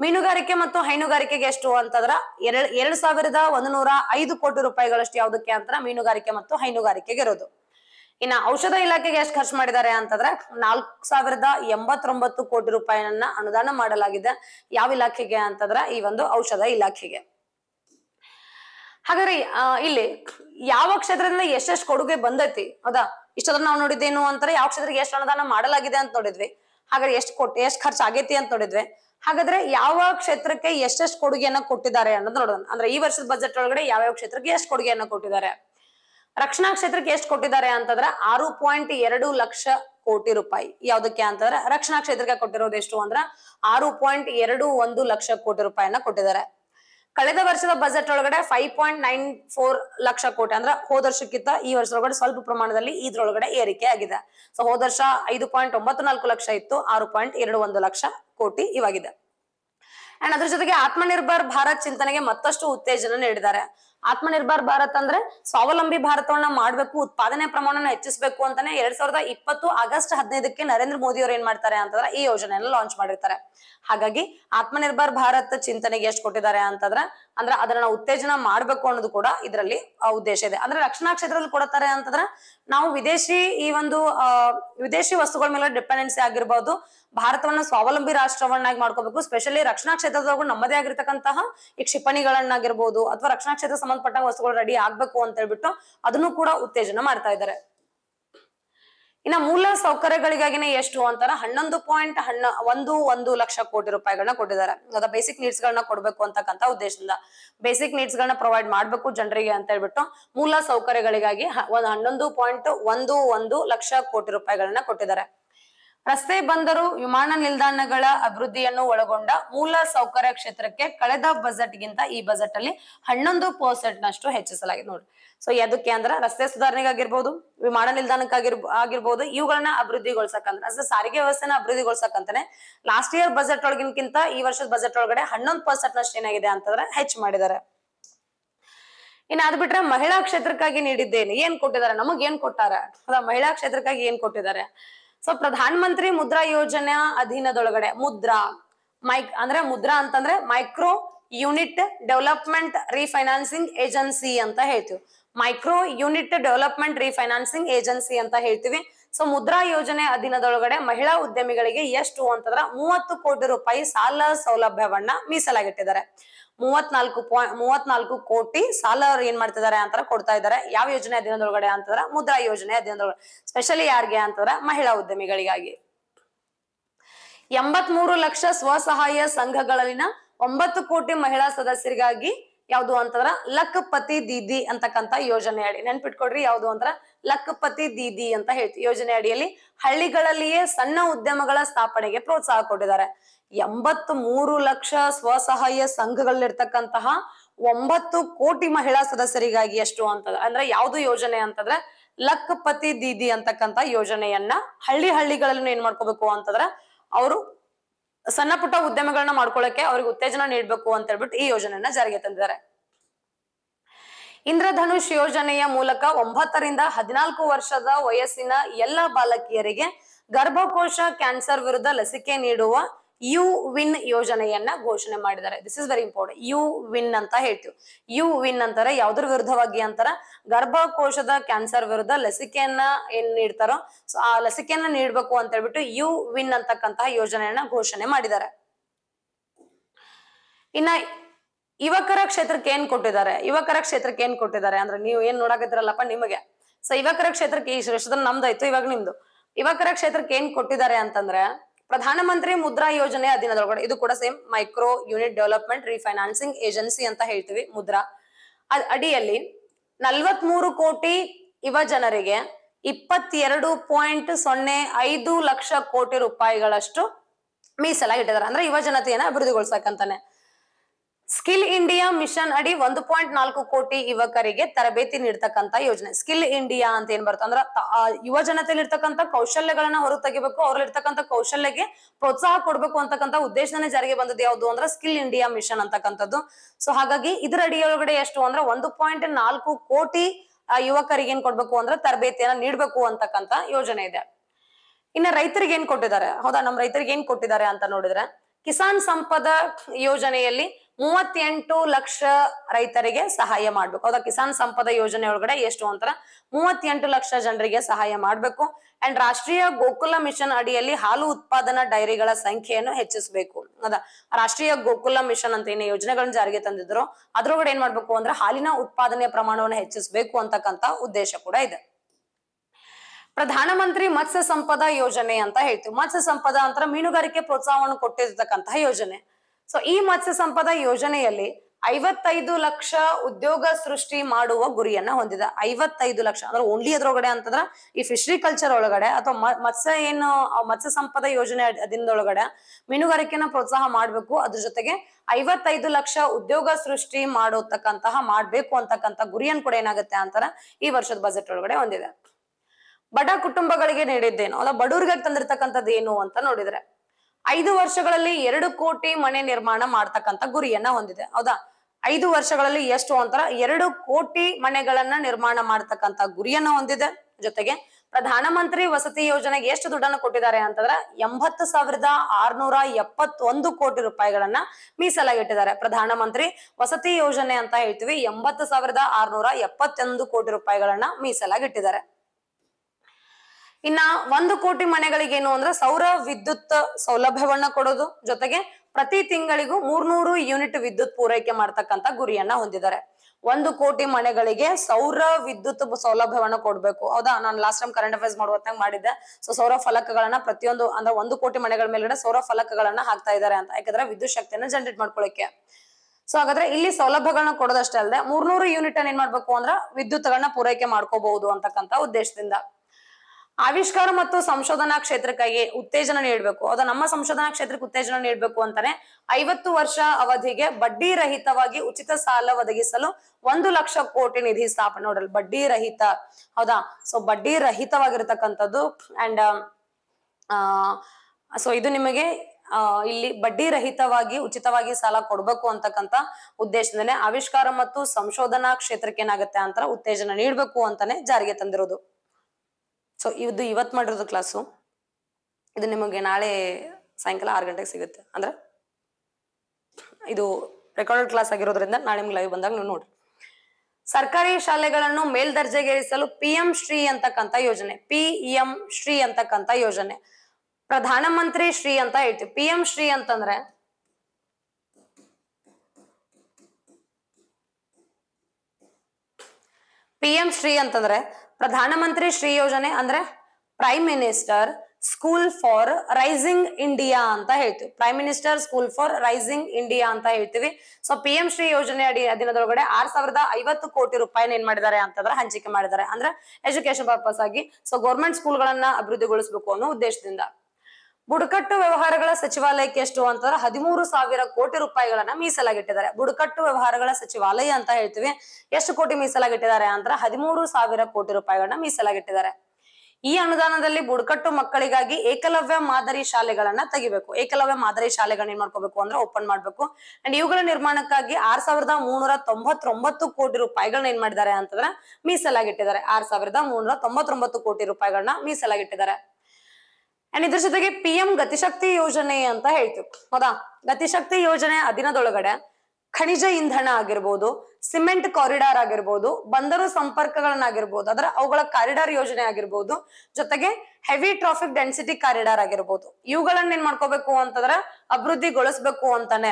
ಮೀನುಗಾರಿಕೆ ಮತ್ತು ಹೈನುಗಾರಿಕೆಗೆ ಎಷ್ಟು ಅಂತಂದ್ರ ಎರಡ್ ಎರಡ್ ಸಾವಿರದ ಒಂದ್ನೂರ ಐದು ಕೋಟಿ ರೂಪಾಯಿಗಳಷ್ಟು ಯಾವ್ದಕ್ಕೆ ಅಂತಂದ್ರ ಮೀನುಗಾರಿಕೆ ಮತ್ತು ಹೈನುಗಾರಿಕೆಗೆ ಇರೋದು ಇನ್ನ ಔಷಧ ಇಲಾಖೆಗೆ ಎಷ್ಟು ಖರ್ಚು ಮಾಡಿದ್ದಾರೆ ಅಂತಂದ್ರೆ ನಾಲ್ಕ್ ಸಾವಿರದ ಎಂಬತ್ತೊಂಬತ್ತು ಕೋಟಿ ರೂಪಾಯಿಯನ್ನ ಅನುದಾನ ಮಾಡಲಾಗಿದೆ ಯಾವ ಇಲಾಖೆಗೆ ಅಂತಂದ್ರ ಈ ಒಂದು ಔಷಧ ಇಲಾಖೆಗೆ ಹಾಗಾದ್ರೆ ಇಲ್ಲಿ ಯಾವ ಕ್ಷೇತ್ರದಿಂದ ಎಷ್ಟೆಷ್ಟು ಕೊಡುಗೆ ಬಂದೈತಿ ಹೌದಾ ಇಷ್ಟಾದ್ರೂ ನಾವು ನೋಡಿದ್ದೇನು ಅಂತಾರೆ ಯಾವ ಕ್ಷೇತ್ರಕ್ಕೆ ಎಷ್ಟು ಅನುದಾನ ಮಾಡಲಾಗಿದೆ ಅಂತ ನೋಡಿದ್ವಿ ಹಾಗಾದ್ರೆ ಎಷ್ಟು ಕೊಟ್ಟು ಎಷ್ಟು ಖರ್ಚು ಆಗೈತಿ ಅಂತ ನೋಡಿದ್ವಿ ಹಾಗಾದ್ರೆ ಯಾವ ಕ್ಷೇತ್ರಕ್ಕೆ ಎಷ್ಟೆಷ್ಟು ಕೊಡುಗೆಯನ್ನ ಕೊಟ್ಟಿದ್ದಾರೆ ಅನ್ನೋದು ನೋಡೋಣ ಅಂದ್ರೆ ಈ ವರ್ಷದ ಬಜೆಟ್ ಒಳಗಡೆ ಯಾವ ಯಾವ ಕ್ಷೇತ್ರಕ್ಕೆ ಎಷ್ಟು ಕೊಡುಗೆಯನ್ನ ಕೊಟ್ಟಿದ್ದಾರೆ ರಕ್ಷಣಾ ಕ್ಷೇತ್ರಕ್ಕೆ ಎಷ್ಟು ಕೊಟ್ಟಿದ್ದಾರೆ ಅಂತಂದ್ರೆ ಆರು ಪಾಯಿಂಟ್ ಎರಡು ಲಕ್ಷ ಕೋಟಿ ರೂಪಾಯಿ ಯಾವ್ದಕ್ಕೆ ಅಂತಂದ್ರೆ ರಕ್ಷಣಾ ಕ್ಷೇತ್ರಕ್ಕೆ ಕೊಟ್ಟಿರೋದು ಎಷ್ಟು ಅಂದ್ರ ಆರು ಪಾಯಿಂಟ್ ಎರಡು ಒಂದು ಲಕ್ಷ ಕೋಟಿ ರೂಪಾಯಿಯನ್ನ ಕೊಟ್ಟಿದ್ದಾರೆ ಕಳೆದ ವರ್ಷದ ಬಜೆಟ್ ಒಳಗಡೆ five point nine four lakh crore ಅಂದ್ರೆ ಹೋದ ವರ್ಷಕ್ಕಿಂತ ಈ ವರ್ಷದೊಳಗಡೆ ಸ್ವಲ್ಪ ಪ್ರಮಾಣದಲ್ಲಿ ಇದ್ರೊಳಗಡೆ ಏರಿಕೆ ಆಗಿದೆ ಸೊ ಹೋದ ವರ್ಷ ಐದು ಪಾಯಿಂಟ್ ಒಂಬತ್ತು ನಾಲ್ಕು ಲಕ್ಷ ಇತ್ತು ಆರು ಪಾಯಿಂಟ್ ಎರಡು ಒಂದು ಲಕ್ಷ ಕೋಟಿ ಇವಾಗಿದೆ ಅಂಡ್ ಅದ್ರ ಜೊತೆಗೆ ಆತ್ಮನಿರ್ಭರ್ ಭಾರತ್ ಚಿಂತನೆಗೆ ಮತ್ತಷ್ಟು ಉತ್ತೇಜನ ನೀಡಿದ್ದಾರೆ ಆತ್ಮನಿರ್ಭರ್ ಭಾರತ್ ಅಂದ್ರೆ ಸ್ವಾವಲಂಬಿ ಭಾರತವನ್ನ ಮಾಡ್ಬೇಕು ಉತ್ಪಾದನೆ ಪ್ರಮಾಣನ ಹೆಚ್ಚಿಸಬೇಕು ಅಂತಾನೆ ಎರಡ್ ಸಾವಿರದ ಇಪ್ಪತ್ತು ಆಗಸ್ಟ್ ಹದಿನೈದಕ್ಕೆ ನರೇಂದ್ರ ಮೋದಿ ಅವರು ಏನ್ ಮಾಡ್ತಾರೆ ಅಂತಂದ್ರೆ ಈ ಯೋಜನೆಯನ್ನ ಲಾಂಚ್ ಮಾಡಿರ್ತಾರೆ ಹಾಗಾಗಿ ಆತ್ಮನಿರ್ಭರ್ ಭಾರತ್ ಚಿಂತನೆಗೆ ಎಷ್ಟು ಕೊಟ್ಟಿದ್ದಾರೆ ಅಂತಂದ್ರೆ ಅಂದ್ರೆ ಅದನ್ನ ಉತ್ತೇಜನ ಮಾಡ್ಬೇಕು ಅನ್ನೋದು ಕೂಡ ಇದರಲ್ಲಿ ಉದ್ದೇಶ ಇದೆ ಅಂದ್ರೆ ರಕ್ಷಣಾ ಕ್ಷೇತ್ರದಲ್ಲಿ ಕೊಡತಾರೆ ಅಂತಂದ್ರೆ ನಾವು ವಿದೇಶಿ ಈ ಒಂದು ವಿದೇಶಿ ವಸ್ತುಗಳ ಮೇಲೆ ಡಿಪೆಂಡೆನ್ಸಿ ಆಗಿರ್ಬೋದು ಭಾರತವನ್ನ ಸ್ವಾವಲಂಬಿ ರಾಷ್ಟ್ರವನ್ನಾಗಿ ಮಾಡ್ಕೋಬೇಕು ಸ್ಪೆಷಲಿ ರಕ್ಷಣಾ ಕ್ಷೇತ್ರದೊಳಗೂ ನಮ್ಮದೇ ಆಗಿರ್ತಕ್ಕಂತಹ ಈ ಕ್ಷಿಪಣಿಗಳನ್ನಾಗಿರ್ಬೋದು ಅಥವಾ ರಕ್ಷಣಾ ಕ್ಷೇತ್ರ ಸಂಬಂಧಪಟ್ಟ ವಸ್ತುಗಳು ರೆಡಿ ಆಗ್ಬೇಕು ಅಂತ ಹೇಳ್ಬಿಟ್ಟು ಅದನ್ನು ಕೂಡ ಉತ್ತೇಜನ ಮಾಡ್ತಾ ಇದ್ದಾರೆ ಇನ್ನ ಮೂಲ ಸೌಕರ್ಯಗಳಿಗಾಗಿನೇ ಎಷ್ಟು ಅಂತಾರ ಹನ್ನೊಂದು ಪಾಯಿಂಟ್ ಹಣ್ಣ ಒಂದು ಒಂದು ಲಕ್ಷ ಕೋಟಿ ರೂಪಾಯಿಗಳನ್ನ ಕೊಟ್ಟಿದ್ದಾರೆ ಅದ ಬೇಸಿಕ್ ನೀಡ್ಸ್ ಗಳನ್ನ ಕೊಡ್ಬೇಕು ಅಂತಕ್ಕಂತ ಉದ್ದೇಶದಿಂದ ಬೇಸಿಕ್ ನೀಡ್ಸ್ ಗಳನ್ನ ಪ್ರೊವೈಡ್ ಮಾಡ್ಬೇಕು ಜನರಿಗೆ ಅಂತ ಹೇಳ್ಬಿಟ್ಟು ಮೂಲ ಸೌಕರ್ಯಗಳಿಗಾಗಿ ಒಂದು ಹನ್ನೊಂದು ಪಾಯಿಂಟ್ ಒಂದು ಒಂದು ಲಕ್ಷ ಕೋಟಿ ರೂಪಾಯಿಗಳನ್ನ ಕೊಟ್ಟಿದ್ದಾರೆ ರಸ್ತೆ ಬಂದರು ವಿಮಾನ ನಿಲ್ದಾಣಗಳ ಅಭಿವೃದ್ಧಿಯನ್ನು ಒಳಗೊಂಡ ಮೂಲ ಸೌಕರ್ಯ ಕ್ಷೇತ್ರಕ್ಕೆ ಕಳೆದ ಬಜೆಟ್ ಗಿಂತ ಈ ಬಜೆಟ್ ಅಲ್ಲಿ ಹನ್ನೊಂದು ಪರ್ಸೆಂಟ್ ನಷ್ಟು ಹೆಚ್ಚಿಸಲಾಗಿದೆ ನೋಡಿ ಸೊ ಅದಕ್ಕೆ ಅಂದ್ರ ರಸ್ತೆ ಸುಧಾರಣೆಗಾಗಿರ್ಬೋದು ವಿಮಾನ ನಿಲ್ದಾಣಕ್ಕೆ ಆಗಿರ್ಬೋದು ಇವುಗಳನ್ನ ಅಭಿವೃದ್ಧಿಗೊಳಿಸಕಂದ್ರೆ ಅಂದ್ರೆ ಸಾರಿಗೆ ವ್ಯವಸ್ಥೆನ ಅಭಿವೃದ್ಧಿಗೊಳಿಸಕಂತಾನೆ ಲಾಸ್ಟ್ ಇಯರ್ ಬಜೆಟ್ ಒಳಗಿನಕ್ಕಿಂತ ಈ ವರ್ಷದ ಬಜೆಟ್ ಒಳಗಡೆ ಹನ್ನೊಂದು ಪರ್ಸೆಂಟ್ ನಷ್ಟು ಏನಾಗಿದೆ ಅಂತಂದ್ರೆ ಹೆಚ್ಚು ಮಾಡಿದ್ದಾರೆ ಇನ್ನು ಅದ್ ಬಿಟ್ರೆ ಮಹಿಳಾ ಕ್ಷೇತ್ರಕ್ಕಾಗಿ ನೀಡಿದ್ದೇನೆ ಏನ್ ಕೊಟ್ಟಿದ್ದಾರೆ ನಮಗ್ ಏನ್ ಕೊಟ್ಟಾರ ಅದ ಮಹಿಳಾ ಕ್ಷೇತ್ರಕ್ಕಾಗಿ ಏನ್ ಕೊಟ್ಟಿದ್ದಾರೆ ಸೊ ಪ್ರಧಾನ ಮಂತ್ರಿ ಮುದ್ರಾ ಯೋಜನೆ ಅಧೀನದೊಳಗಡೆ ಮುದ್ರಾ ಮೈಕ್ ಅಂದ್ರೆ ಮುದ್ರಾ ಅಂತಂದ್ರೆ micro unit development refinancing agency ಅಂತ ಹೇಳ್ತೀವಿ micro unit development refinancing agency ಅಂತ ಹೇಳ್ತೀವಿ ಸೊ ಮುದ್ರಾ ಯೋಜನೆ ಅಧೀನದೊಳಗಡೆ ಮಹಿಳಾ ಉದ್ಯಮಿಗಳಿಗೆ ಎಷ್ಟು ಅಂತಂದ್ರ ಮೂವತ್ತು ಕೋಟಿ ರೂಪಾಯಿ ಸಾಲ ಸೌಲಭ್ಯವನ್ನ ಮೀಸಲಾಗಿಟ್ಟಿದ್ದಾರೆ ಮೂವತ್ನಾಲ್ಕು ಪಾಯಿಂಟ್ ಮೂವತ್ನಾಲ್ಕು ಕೋಟಿ ಸಾಲ ಅವ್ರು ಏನ್ ಮಾಡ್ತಿದ್ದಾರೆ ಅಂತ ಕೊಡ್ತಾ ಇದ್ದಾರೆ ಯಾವ ಯೋಜನೆ ಒಳಗಡೆ ಅಂತಂದ್ರ ಮುದ್ರಾ ಯೋಜನೆ ಹದಿನೊಂದರೊಳಗಡೆ ಸ್ಪೆಷಲಿ ಯಾರಿಗೆ ಅಂತಂದ್ರೆ ಮಹಿಳಾ ಉದ್ಯಮಿಗಳಿಗಾಗಿ ಎಂಬತ್ ಲಕ್ಷ ಸ್ವಸಹಾಯ ಸಂಘಗಳಲ್ಲಿನ ಒಂಬತ್ತು ಕೋಟಿ ಮಹಿಳಾ ಸದಸ್ಯರಿಗಾಗಿ ಯಾವ್ದು ಅಂತಂದ್ರ ಲಕ್ಪತಿ ದೀದಿ ಅಂತಕ್ಕಂತ ಯೋಜನೆ ಅಡಿ ನೆನ್ಪಿಟ್ಕೊಡ್ರಿ ಯಾವ್ದು ಅಂದ್ರ ಲಕ್ಪತಿ ದೀದಿ ಅಂತ ಹೇಳ್ತಿ ಯೋಜನೆ ಅಡಿಯಲ್ಲಿ ಹಳ್ಳಿಗಳಲ್ಲಿಯೇ ಸಣ್ಣ ಉದ್ಯಮಗಳ ಸ್ಥಾಪನೆಗೆ ಪ್ರೋತ್ಸಾಹ ಕೊಟ್ಟಿದ್ದಾರೆ ಎಂಬತ್ ಮೂರು ಲಕ್ಷ ಸ್ವಸಹಾಯ ಸಂಘಗಳಲ್ಲಿರ್ತಕ್ಕಂತಹ ಒಂಬತ್ತು ಕೋಟಿ ಮಹಿಳಾ ಸದಸ್ಯರಿಗಾಗಿ ಎಷ್ಟು ಅಂತ ಅಂದ್ರೆ ಯಾವ್ದು ಯೋಜನೆ ಅಂತಂದ್ರೆ ಪತಿ ದೀದಿ ಅಂತಕ್ಕಂತ ಯೋಜನೆಯನ್ನ ಹಳ್ಳಿ ಹಳ್ಳಿಗಳಲ್ಲಿ ಏನ್ ಮಾಡ್ಕೋಬೇಕು ಅಂತಂದ್ರೆ ಅವರು ಸಣ್ಣ ಪುಟ್ಟ ಉದ್ಯಮಗಳನ್ನ ಮಾಡ್ಕೊಳಕ್ಕೆ ಅವ್ರಿಗೆ ಉತ್ತೇಜನ ನೀಡಬೇಕು ಅಂತ ಹೇಳ್ಬಿಟ್ಟು ಈ ಯೋಜನೆಯನ್ನ ಜಾರಿಗೆ ತಂದಿದ್ದಾರೆ ಇಂದ್ರಧನುಷ್ ಯೋಜನೆಯ ಮೂಲಕ ಒಂಬತ್ತರಿಂದ ಹದಿನಾಲ್ಕು ವರ್ಷದ ವಯಸ್ಸಿನ ಎಲ್ಲ ಬಾಲಕಿಯರಿಗೆ ಗರ್ಭಕೋಶ ಕ್ಯಾನ್ಸರ್ ವಿರುದ್ಧ ಲಸಿಕೆ ನೀಡುವ ಯು ವಿನ್ ಯೋಜನೆಯನ್ನ ಘೋಷಣೆ ಮಾಡಿದ್ದಾರೆ this is very important U win ಅಂತ ಹೇಳ್ತೀವಿ ಯು ವಿನ್ ಅಂತಾರೆ ಯಾವ್ದ್ರ ವಿರುದ್ಧವಾಗಿ ಅಂತಾರ ಗರ್ಭಕೋಶದ ಕ್ಯಾನ್ಸರ್ ವಿರುದ್ಧ ಲಸಿಕೆಯನ್ನ ಏನ್ ನೀಡ್ತಾರೋ ಸೊ ಆ ಲಸಿಕೆಯನ್ನ ನೀಡಬೇಕು ಅಂತ ಹೇಳ್ಬಿಟ್ಟು ಯು ವಿನ್ ಅಂತಕ್ಕಂತಹ ಯೋಜನೆಯನ್ನ ಘೋಷಣೆ ಮಾಡಿದ್ದಾರೆ ಇನ್ನ ಯುವಕರ ಕ್ಷೇತ್ರಕ್ಕೆ ಏನ್ ಕೊಟ್ಟಿದ್ದಾರೆ ಯುವಕರ ಕ್ಷೇತ್ರಕ್ಕೆ ಏನ್ ಕೊಟ್ಟಿದ್ದಾರೆ ಅಂದ್ರೆ ನೀವು ಏನ್ ನೋಡಕಿದ್ರಲ್ಲಪ್ಪ ನಿಮಗೆ ಸೊ ಯುವಕರ ಕ್ಷೇತ್ರಕ್ಕೆ ಈ ಶ್ರೇಷ್ಠದ ನಮ್ದಾಯ್ತು ಇವಾಗ ನಿಮ್ದು ಯುವಕರ ಕ್ಷೇತ್ರಕ್ಕೆ ಏನ್ ಕೊಟ್ಟಿದ್ದಾರೆ ಅಂತಂದ್ರೆ ಪ್ರಧಾನಮಂತ್ರಿ ಮುದ್ರಾ ಯೋಜನೆ ಅಧೀನದೊಳಗಡೆ ಇದು ಕೂಡ same micro unit development refinancing agency ಅಂತ ಹೇಳ್ತೀವಿ ಮುದ್ರಾ ಅದ್ ಅಡಿಯಲ್ಲಿ ನಲ್ವತ್ಮೂರು ಕೋಟಿ ಯುವ ಜನರಿಗೆ ಇಪ್ಪತ್ತೆರಡು ಪಾಯಿಂಟ್ ಸೊನ್ನೆ ಐದು ಲಕ್ಷ ಕೋಟಿ ರೂಪಾಯಿಗಳಷ್ಟು ಮೀಸಲಾಗಿಟ್ಟಿದ್ದಾರೆ ಅಂದ್ರೆ ಯುವ ಜನತೆಯನ್ನ ಅಭಿವೃದ್ಧಿಗೊಳಿಸಕಂತಾನೆ ಸ್ಕಿಲ್ ಇಂಡಿಯಾ ಮಿಷನ್ ಅಡಿ ಒಂದು ಪಾಯಿಂಟ್ ನಾಲ್ಕು ಕೋಟಿ ಯುವಕರಿಗೆ ತರಬೇತಿ ನೀಡತಕ್ಕಂತ ಯೋಜನೆ ಸ್ಕಿಲ್ ಇಂಡಿಯಾ ಅಂತ ಏನ್ ಬರುತ್ತೆ ಅಂದ್ರ ಯುವ ಜನತೆಯಲ್ಲಿ ಇರ್ತಕ್ಕಂತ ಕೌಶಲ್ಯಗಳನ್ನ ಹೊರ ತೆಗಿಬೇಕು ಅವ್ರಲ್ಲಿ ಇರ್ತಕ್ಕಂತ ಕೌಶಲ್ಯಕ್ಕೆ ಪ್ರೋತ್ಸಾಹ ಕೊಡ್ಬೇಕು ಅಂತಕ್ಕಂತ ಉದ್ದೇಶನೇ ಜಾರಿಗೆ ಬಂದದ್ದು ಯಾವುದು ಅಂದ್ರೆ ಸ್ಕಿಲ್ ಇಂಡಿಯಾ ಮಿಷನ್ ಅಂತಕ್ಕಂಥದ್ದು ಸೊ ಹಾಗಾಗಿ ಇದರ ಅಡಿಯೊಳಗಡೆ ಎಷ್ಟು ಅಂದ್ರೆ ಒಂದು ಪಾಯಿಂಟ್ ನಾಲ್ಕು ಕೋಟಿ ಯುವಕರಿಗೆ ಏನ್ ಕೊಡ್ಬೇಕು ಅಂದ್ರೆ ತರಬೇತಿಯನ್ನ ನೀಡಬೇಕು ಅಂತಕ್ಕಂತ ಯೋಜನೆ ಇದೆ ಇನ್ನ ರೈತರಿಗೆ ಏನ್ ಕೊಟ್ಟಿದ್ದಾರೆ ಹೌದಾ ನಮ್ ರೈತರಿಗೆ ಏನ್ ಕೊಟ್ಟಿದ್ದಾರೆ ಅಂತ ನೋಡಿದ್ರೆ ಕಿಸಾನ್ ಸಂಪದ ಯೋಜನೆಯಲ್ಲಿ ಮೂವತ್ತೆಂಟು ಲಕ್ಷ ರೈತರಿಗೆ ಸಹಾಯ ಮಾಡ್ಬೇಕು ಹೌದಾ ಕಿಸಾನ್ ಸಂಪದ ಯೋಜನೆ ಒಳಗಡೆ ಎಷ್ಟು ಅಂತರ ಮೂವತ್ತೆಂಟು ಲಕ್ಷ ಜನರಿಗೆ ಸಹಾಯ ಮಾಡ್ಬೇಕು ಅಂಡ್ ರಾಷ್ಟ್ರೀಯ ಗೋಕುಲ ಮಿಷನ್ ಅಡಿಯಲ್ಲಿ ಹಾಲು ಉತ್ಪಾದನಾ ಡೈರಿಗಳ ಸಂಖ್ಯೆಯನ್ನು ಹೆಚ್ಚಿಸಬೇಕು ಅದ ರಾಷ್ಟ್ರೀಯ ಗೋಕುಲ ಮಿಷನ್ ಅಂತ ಏನೇ ಯೋಜನೆಗಳನ್ನ ಜಾರಿಗೆ ತಂದಿದ್ರು ಅದ್ರೊಳಗಡೆ ಏನ್ ಮಾಡ್ಬೇಕು ಅಂದ್ರೆ ಹಾಲಿನ ಉತ್ಪಾದನೆಯ ಪ್ರಮಾಣವನ್ನು ಹೆಚ್ಚಿಸಬೇಕು ಅಂತಕ್ಕಂತ ಉದ್ದೇಶ ಕೂಡ ಇದೆ ಪ್ರಧಾನಮಂತ್ರಿ ಮತ್ಸ್ಯ ಸಂಪದ ಯೋಜನೆ ಅಂತ ಹೇಳ್ತೀವಿ ಮತ್ಸ್ಯ ಸಂಪದ ಅಂತ ಮೀನುಗಾರಿಕೆ ಪ್ರೋತ್ಸಾಹವನ್ನು ಕೊಟ್ಟಿರ್ತಕ್ಕಂತಹ ಯೋಜನೆ ಸೊ ಈ ಮತ್ಸ್ಯ ಸಂಪದ ಯೋಜನೆಯಲ್ಲಿ ಐವತ್ತೈದು ಲಕ್ಷ ಉದ್ಯೋಗ ಸೃಷ್ಟಿ ಮಾಡುವ ಗುರಿಯನ್ನ ಹೊಂದಿದೆ ಐವತ್ತೈದು ಲಕ್ಷ ಅಂದ್ರೆ ಓನ್ಲಿ ಅದರೊಳಗಡೆ ಅಂತಂದ್ರ ಈ ಫಿಶರಿ ಕಲ್ಚರ್ ಒಳಗಡೆ ಅಥವಾ ಮತ್ಸ್ಯ ಏನು ಮತ್ಸ್ಯ ಸಂಪದ ಯೋಜನೆ ಅದಿಂದೊಳಗಡೆ ಮೀನುಗಾರಿಕೆನ ಪ್ರೋತ್ಸಾಹ ಮಾಡ್ಬೇಕು ಅದ್ರ ಜೊತೆಗೆ ಐವತ್ತೈದು ಲಕ್ಷ ಉದ್ಯೋಗ ಸೃಷ್ಟಿ ಮಾಡತಕ್ಕಂತಹ ಮಾಡ್ಬೇಕು ಅಂತಕ್ಕಂಥ ಗುರಿಯನ್ನು ಕೂಡ ಏನಾಗುತ್ತೆ ಅಂತಾರ ಈ ವರ್ಷದ ಬಜೆಟ್ ಒಳಗಡೆ ಹೊಂದಿದೆ ಬಡ ಕುಟುಂಬಗಳಿಗೆ ನೀಡಿದ್ದೇನು ಅಲ್ಲ ಬಡವರಿಗೆ ತಂದಿರತಕ್ಕಂಥದ್ದು ಏನು ಅಂತ ನೋಡಿದ್ರೆ ಐದು ವರ್ಷಗಳಲ್ಲಿ ಎರಡು ಕೋಟಿ ಮನೆ ನಿರ್ಮಾಣ ಮಾಡ್ತಕ್ಕಂತ ಗುರಿಯನ್ನ ಹೊಂದಿದೆ ಹೌದಾ ಐದು ವರ್ಷಗಳಲ್ಲಿ ಎಷ್ಟು ಅಂತರ ಎರಡು ಕೋಟಿ ಮನೆಗಳನ್ನ ನಿರ್ಮಾಣ ಮಾಡ್ತಕ್ಕಂತ ಗುರಿಯನ್ನ ಹೊಂದಿದೆ ಜೊತೆಗೆ ಪ್ರಧಾನಮಂತ್ರಿ ವಸತಿ ಯೋಜನೆಗೆ ಎಷ್ಟು ದುಡ್ಡನ್ನು ಕೊಟ್ಟಿದ್ದಾರೆ ಅಂತಂದ್ರೆ ಎಂಬತ್ತು ಸಾವಿರದ ಆರ್ನೂರ ಎಪ್ಪತ್ತೊಂದು ಕೋಟಿ ರೂಪಾಯಿಗಳನ್ನ ಮೀಸಲಾಗಿಟ್ಟಿದ್ದಾರೆ ಪ್ರಧಾನಮಂತ್ರಿ ವಸತಿ ಯೋಜನೆ ಅಂತ ಹೇಳ್ತೀವಿ ಎಂಬತ್ತು ಸಾವಿರದ ಆರ್ನೂರ ಎಪ್ಪತ್ತೊಂದು ಕೋಟಿ ರೂಪಾಯಿಗಳನ್ನ ಮೀಸಲಾಗಿಟ್ಟಿದ್ದಾರೆ ಇನ್ನ ಒಂದು ಕೋಟಿ ಮನೆಗಳಿಗೆ ಏನು ಅಂದ್ರೆ ಸೌರ ವಿದ್ಯುತ್ ಸೌಲಭ್ಯವನ್ನ ಕೊಡೋದು ಜೊತೆಗೆ ಪ್ರತಿ ತಿಂಗಳಿಗೂ ಮೂರ್ನೂರು ಯೂನಿಟ್ ವಿದ್ಯುತ್ ಪೂರೈಕೆ ಮಾಡ್ತಕ್ಕಂತ ಗುರಿಯನ್ನ ಹೊಂದಿದ್ದಾರೆ ಒಂದು ಕೋಟಿ ಮನೆಗಳಿಗೆ ಸೌರ ವಿದ್ಯುತ್ ಸೌಲಭ್ಯವನ್ನ ಕೊಡ್ಬೇಕು ಹೌದಾ ನಾನು ಲಾಸ್ಟ್ ಟೈಮ್ ಕರೆಂಟ್ ಅಫೇರ್ಸ್ ಮಾಡುವಂತ ಮಾಡಿದ್ದೆ ಸೊ ಸೌರ ಫಲಕಗಳನ್ನ ಪ್ರತಿಯೊಂದು ಅಂದ್ರೆ ಒಂದು ಕೋಟಿ ಮನೆಗಳ ಮೇಲ್ಗಡೆ ಸೌರ ಫಲಕಗಳನ್ನ ಹಾಕ್ತಾ ಇದ್ದಾರೆ ಅಂತ ಯಾಕಂದ್ರೆ ವಿದ್ಯುತ್ ಶಕ್ತಿಯನ್ನ ಜನರೇಟ್ ಮಾಡ್ಕೊಳಕ್ಕೆ ಸೊ ಹಾಗಾದ್ರೆ ಇಲ್ಲಿ ಸೌಲಭ್ಯಗಳನ್ನ ಕೊಡೋದಷ್ಟೇ ಅಲ್ಲದೆ ಮೂರ್ನೂರು ಯೂನಿಟ್ ಏನ್ ಮಾಡ್ಬೇಕು ಅಂದ್ರೆ ವಿದ್ಯುತ್ಗಳನ್ನ ಪೂರೈಕೆ ಮಾಡ್ಕೋಬಹುದು ಅಂತಕ್ಕಂತ ಉದ್ದೇಶದಿಂದ ಆವಿಷ್ಕಾರ ಮತ್ತು ಸಂಶೋಧನಾ ಕ್ಷೇತ್ರಕ್ಕಾಗಿ ಉತ್ತೇಜನ ನೀಡಬೇಕು ಅದು ನಮ್ಮ ಸಂಶೋಧನಾ ಕ್ಷೇತ್ರಕ್ಕೆ ಉತ್ತೇಜನ ನೀಡಬೇಕು ಅಂತಾನೆ ಐವತ್ತು ವರ್ಷ ಅವಧಿಗೆ ಬಡ್ಡಿ ರಹಿತವಾಗಿ ಉಚಿತ ಸಾಲ ಒದಗಿಸಲು ಒಂದು ಲಕ್ಷ ಕೋಟಿ ನಿಧಿ ಸ್ಥಾಪನೆ ನೋಡಲ್ ಬಡ್ಡಿ ರಹಿತ ಹೌದಾ ಸೊ ಬಡ್ಡಿ ರಹಿತವಾಗಿರ್ತಕ್ಕಂಥದ್ದು ಅಂಡ್ ಸೊ ಇದು ನಿಮಗೆ ಇಲ್ಲಿ ಬಡ್ಡಿ ರಹಿತವಾಗಿ ಉಚಿತವಾಗಿ ಸಾಲ ಕೊಡ್ಬೇಕು ಅಂತಕ್ಕಂಥ ಉದ್ದೇಶದಲ್ಲೇ ಆವಿಷ್ಕಾರ ಮತ್ತು ಸಂಶೋಧನಾ ಕ್ಷೇತ್ರಕ್ಕೆ ಏನಾಗುತ್ತೆ ಅಂತ ಉತ್ತೇಜನ ನೀಡಬೇಕು ಅಂತಾನೆ ಜಾರಿಗೆ ತಂದಿರೋದು ಸೊ ಇದು ಇವತ್ತು ಮಾಡಿರೋದು ಕ್ಲಾಸು ಇದು ನಿಮಗೆ ನಾಳೆ ಸಾಯಂಕಾಲ ಆರು ಗಂಟೆಗೆ ಸಿಗುತ್ತೆ ಅಂದ್ರೆ ಇದು ರೆಕಾರ್ಡೆಡ್ ಕ್ಲಾಸ್ ಆಗಿರೋದ್ರಿಂದ ನಾಳೆ ನಿಮ್ಗೆ ಲೈವ್ ಬಂದಾಗ ನೀವು ನೋಡ್ರಿ ಸರ್ಕಾರಿ ಶಾಲೆಗಳನ್ನು ಮೇಲ್ದರ್ಜೆಗೇರಿಸಲು ಪಿ ಎಂ ಶ್ರೀ ಅಂತಕ್ಕಂಥ ಯೋಜನೆ ಪಿ ಎಂ ಶ್ರೀ ಅಂತಕ್ಕಂಥ ಯೋಜನೆ ಪ್ರಧಾನಮಂತ್ರಿ ಶ್ರೀ ಅಂತ ಹೇಳ್ತೀವಿ ಪಿ ಎಂ ಶ್ರೀ ಅಂತಂದ್ರೆ ಪಿ ಎಂ ಶ್ರೀ ಅಂತಂದ್ರೆ ಪ್ರಧಾನಮಂತ್ರಿ ಶ್ರೀ ಯೋಜನೆ ಅಂದ್ರೆ prime minister school for rising India ಅಂತ ಹೇಳ್ತೀವಿ prime minister school for rising India ಅಂತ ಹೇಳ್ತೀವಿ ಸೊ ಪಿ ಎಂ ಶ್ರೀ ಯೋಜನೆ ಅಡಿ ದಿನದೊಳಗಡೆ ಆರ್ ಸಾವಿರದ ಐವತ್ತು ಕೋಟಿ ರೂಪಾಯಿ ಏನ್ ಮಾಡಿದ್ದಾರೆ ಅಂತಂದ್ರೆ ಹಂಚಿಕೆ ಮಾಡಿದ್ದಾರೆ ಅಂದ್ರೆ ಎಜುಕೇಶನ್ ಪರ್ಪಸ್ ಆಗಿ ಸೊ ಗೌರ್ಮೆಂಟ್ ಸ್ಕೂಲ್ಗಳನ್ನ ಅಭಿವೃದ್ಧಿಗೊಳಿಸಬೇಕು ಅನ್ನೋ ಉದ್ದೇಶದಿಂದ ಬುಡಕಟ್ಟು ವ್ಯವಹಾರಗಳ ಸಚಿವಾಲಯಕ್ಕೆ ಎಷ್ಟು ಅಂತಂದ್ರೆ ಹದಿಮೂರು ಸಾವಿರ ಕೋಟಿ ರೂಪಾಯಿಗಳನ್ನ ಮೀಸಲಾಗಿಟ್ಟಿದ್ದಾರೆ ಬುಡಕಟ್ಟು ವ್ಯವಹಾರಗಳ ಸಚಿವಾಲಯ ಅಂತ ಹೇಳ್ತೀವಿ ಎಷ್ಟು ಕೋಟಿ ಮೀಸಲಾಗಿಟ್ಟಿದ್ದಾರೆ ಅಂದ್ರೆ ಹದಿಮೂರು ಸಾವಿರ ಕೋಟಿ ರೂಪಾಯಿಗಳನ್ನ ಮೀಸಲಾಗಿಟ್ಟಿದ್ದಾರೆ ಈ ಅನುದಾನದಲ್ಲಿ ಬುಡಕಟ್ಟು ಮಕ್ಕಳಿಗಾಗಿ ಏಕಲವ್ಯ ಮಾದರಿ ಶಾಲೆಗಳನ್ನ ತೆಗಿಬೇಕು ಏಕಲವ್ಯ ಮಾದರಿ ಶಾಲೆಗಳನ್ನ ಏನ್ ಮಾಡ್ಕೋಬೇಕು ಅಂದ್ರೆ ಓಪನ್ ಮಾಡ್ಬೇಕು ಅಂಡ್ ಇವುಗಳ ನಿರ್ಮಾಣಕ್ಕಾಗಿ ಆರ್ ಸಾವಿರದ ಮುನ್ನೂರ ತೊಂಬತ್ತೊಂಬತ್ತು ಕೋಟಿ ರೂಪಾಯಿಗಳನ್ನ ಏನ್ ಮಾಡಿದ್ದಾರೆ ಅಂತಂದ್ರೆ ಮೀಸಲಾಗಿಟ್ಟಿದ್ದಾರೆ ಆರ್ ಸಾವಿರದ ಮುನ್ನೂರ ತೊಂಬತ್ತೊಂಬತ್ತು ಕೋಟಿ ರೂಪಾಯಿಗಳನ್ನ ಮೀಸಲಾಗಿಟ್ಟಿದ್ದಾರೆ ಅಂಡ್ ಇದ್ರ ಜೊತೆಗೆ ಪಿ ಎಂ ಗತಿಶಕ್ತಿ ಯೋಜನೆ ಅಂತ ಹೇಳ್ತೀವಿ ಹೌದಾ ಗತಿಶಕ್ತಿ ಯೋಜನೆ ಅಧೀನದೊಳಗಡೆ ಖನಿಜ ಇಂಧನ ಆಗಿರ್ಬೋದು ಸಿಮೆಂಟ್ ಕಾರಿಡಾರ್ ಆಗಿರ್ಬೋದು ಬಂದರು ಸಂಪರ್ಕಗಳನ್ನಾಗಿರ್ಬೋದು ಅದರ ಅವುಗಳ ಕಾರಿಡಾರ್ ಯೋಜನೆ ಆಗಿರ್ಬೋದು ಜೊತೆಗೆ ಹೆವಿ ಟ್ರಾಫಿಕ್ ಡೆನ್ಸಿಟಿ ಕಾರಿಡಾರ್ ಆಗಿರ್ಬೋದು ಇವುಗಳನ್ನ ಏನ್ ಮಾಡ್ಕೋಬೇಕು ಅಂತಂದ್ರೆ ಅಭಿವೃದ್ಧಿಗೊಳಿಸ್ಬೇಕು ಅಂತಾನೆ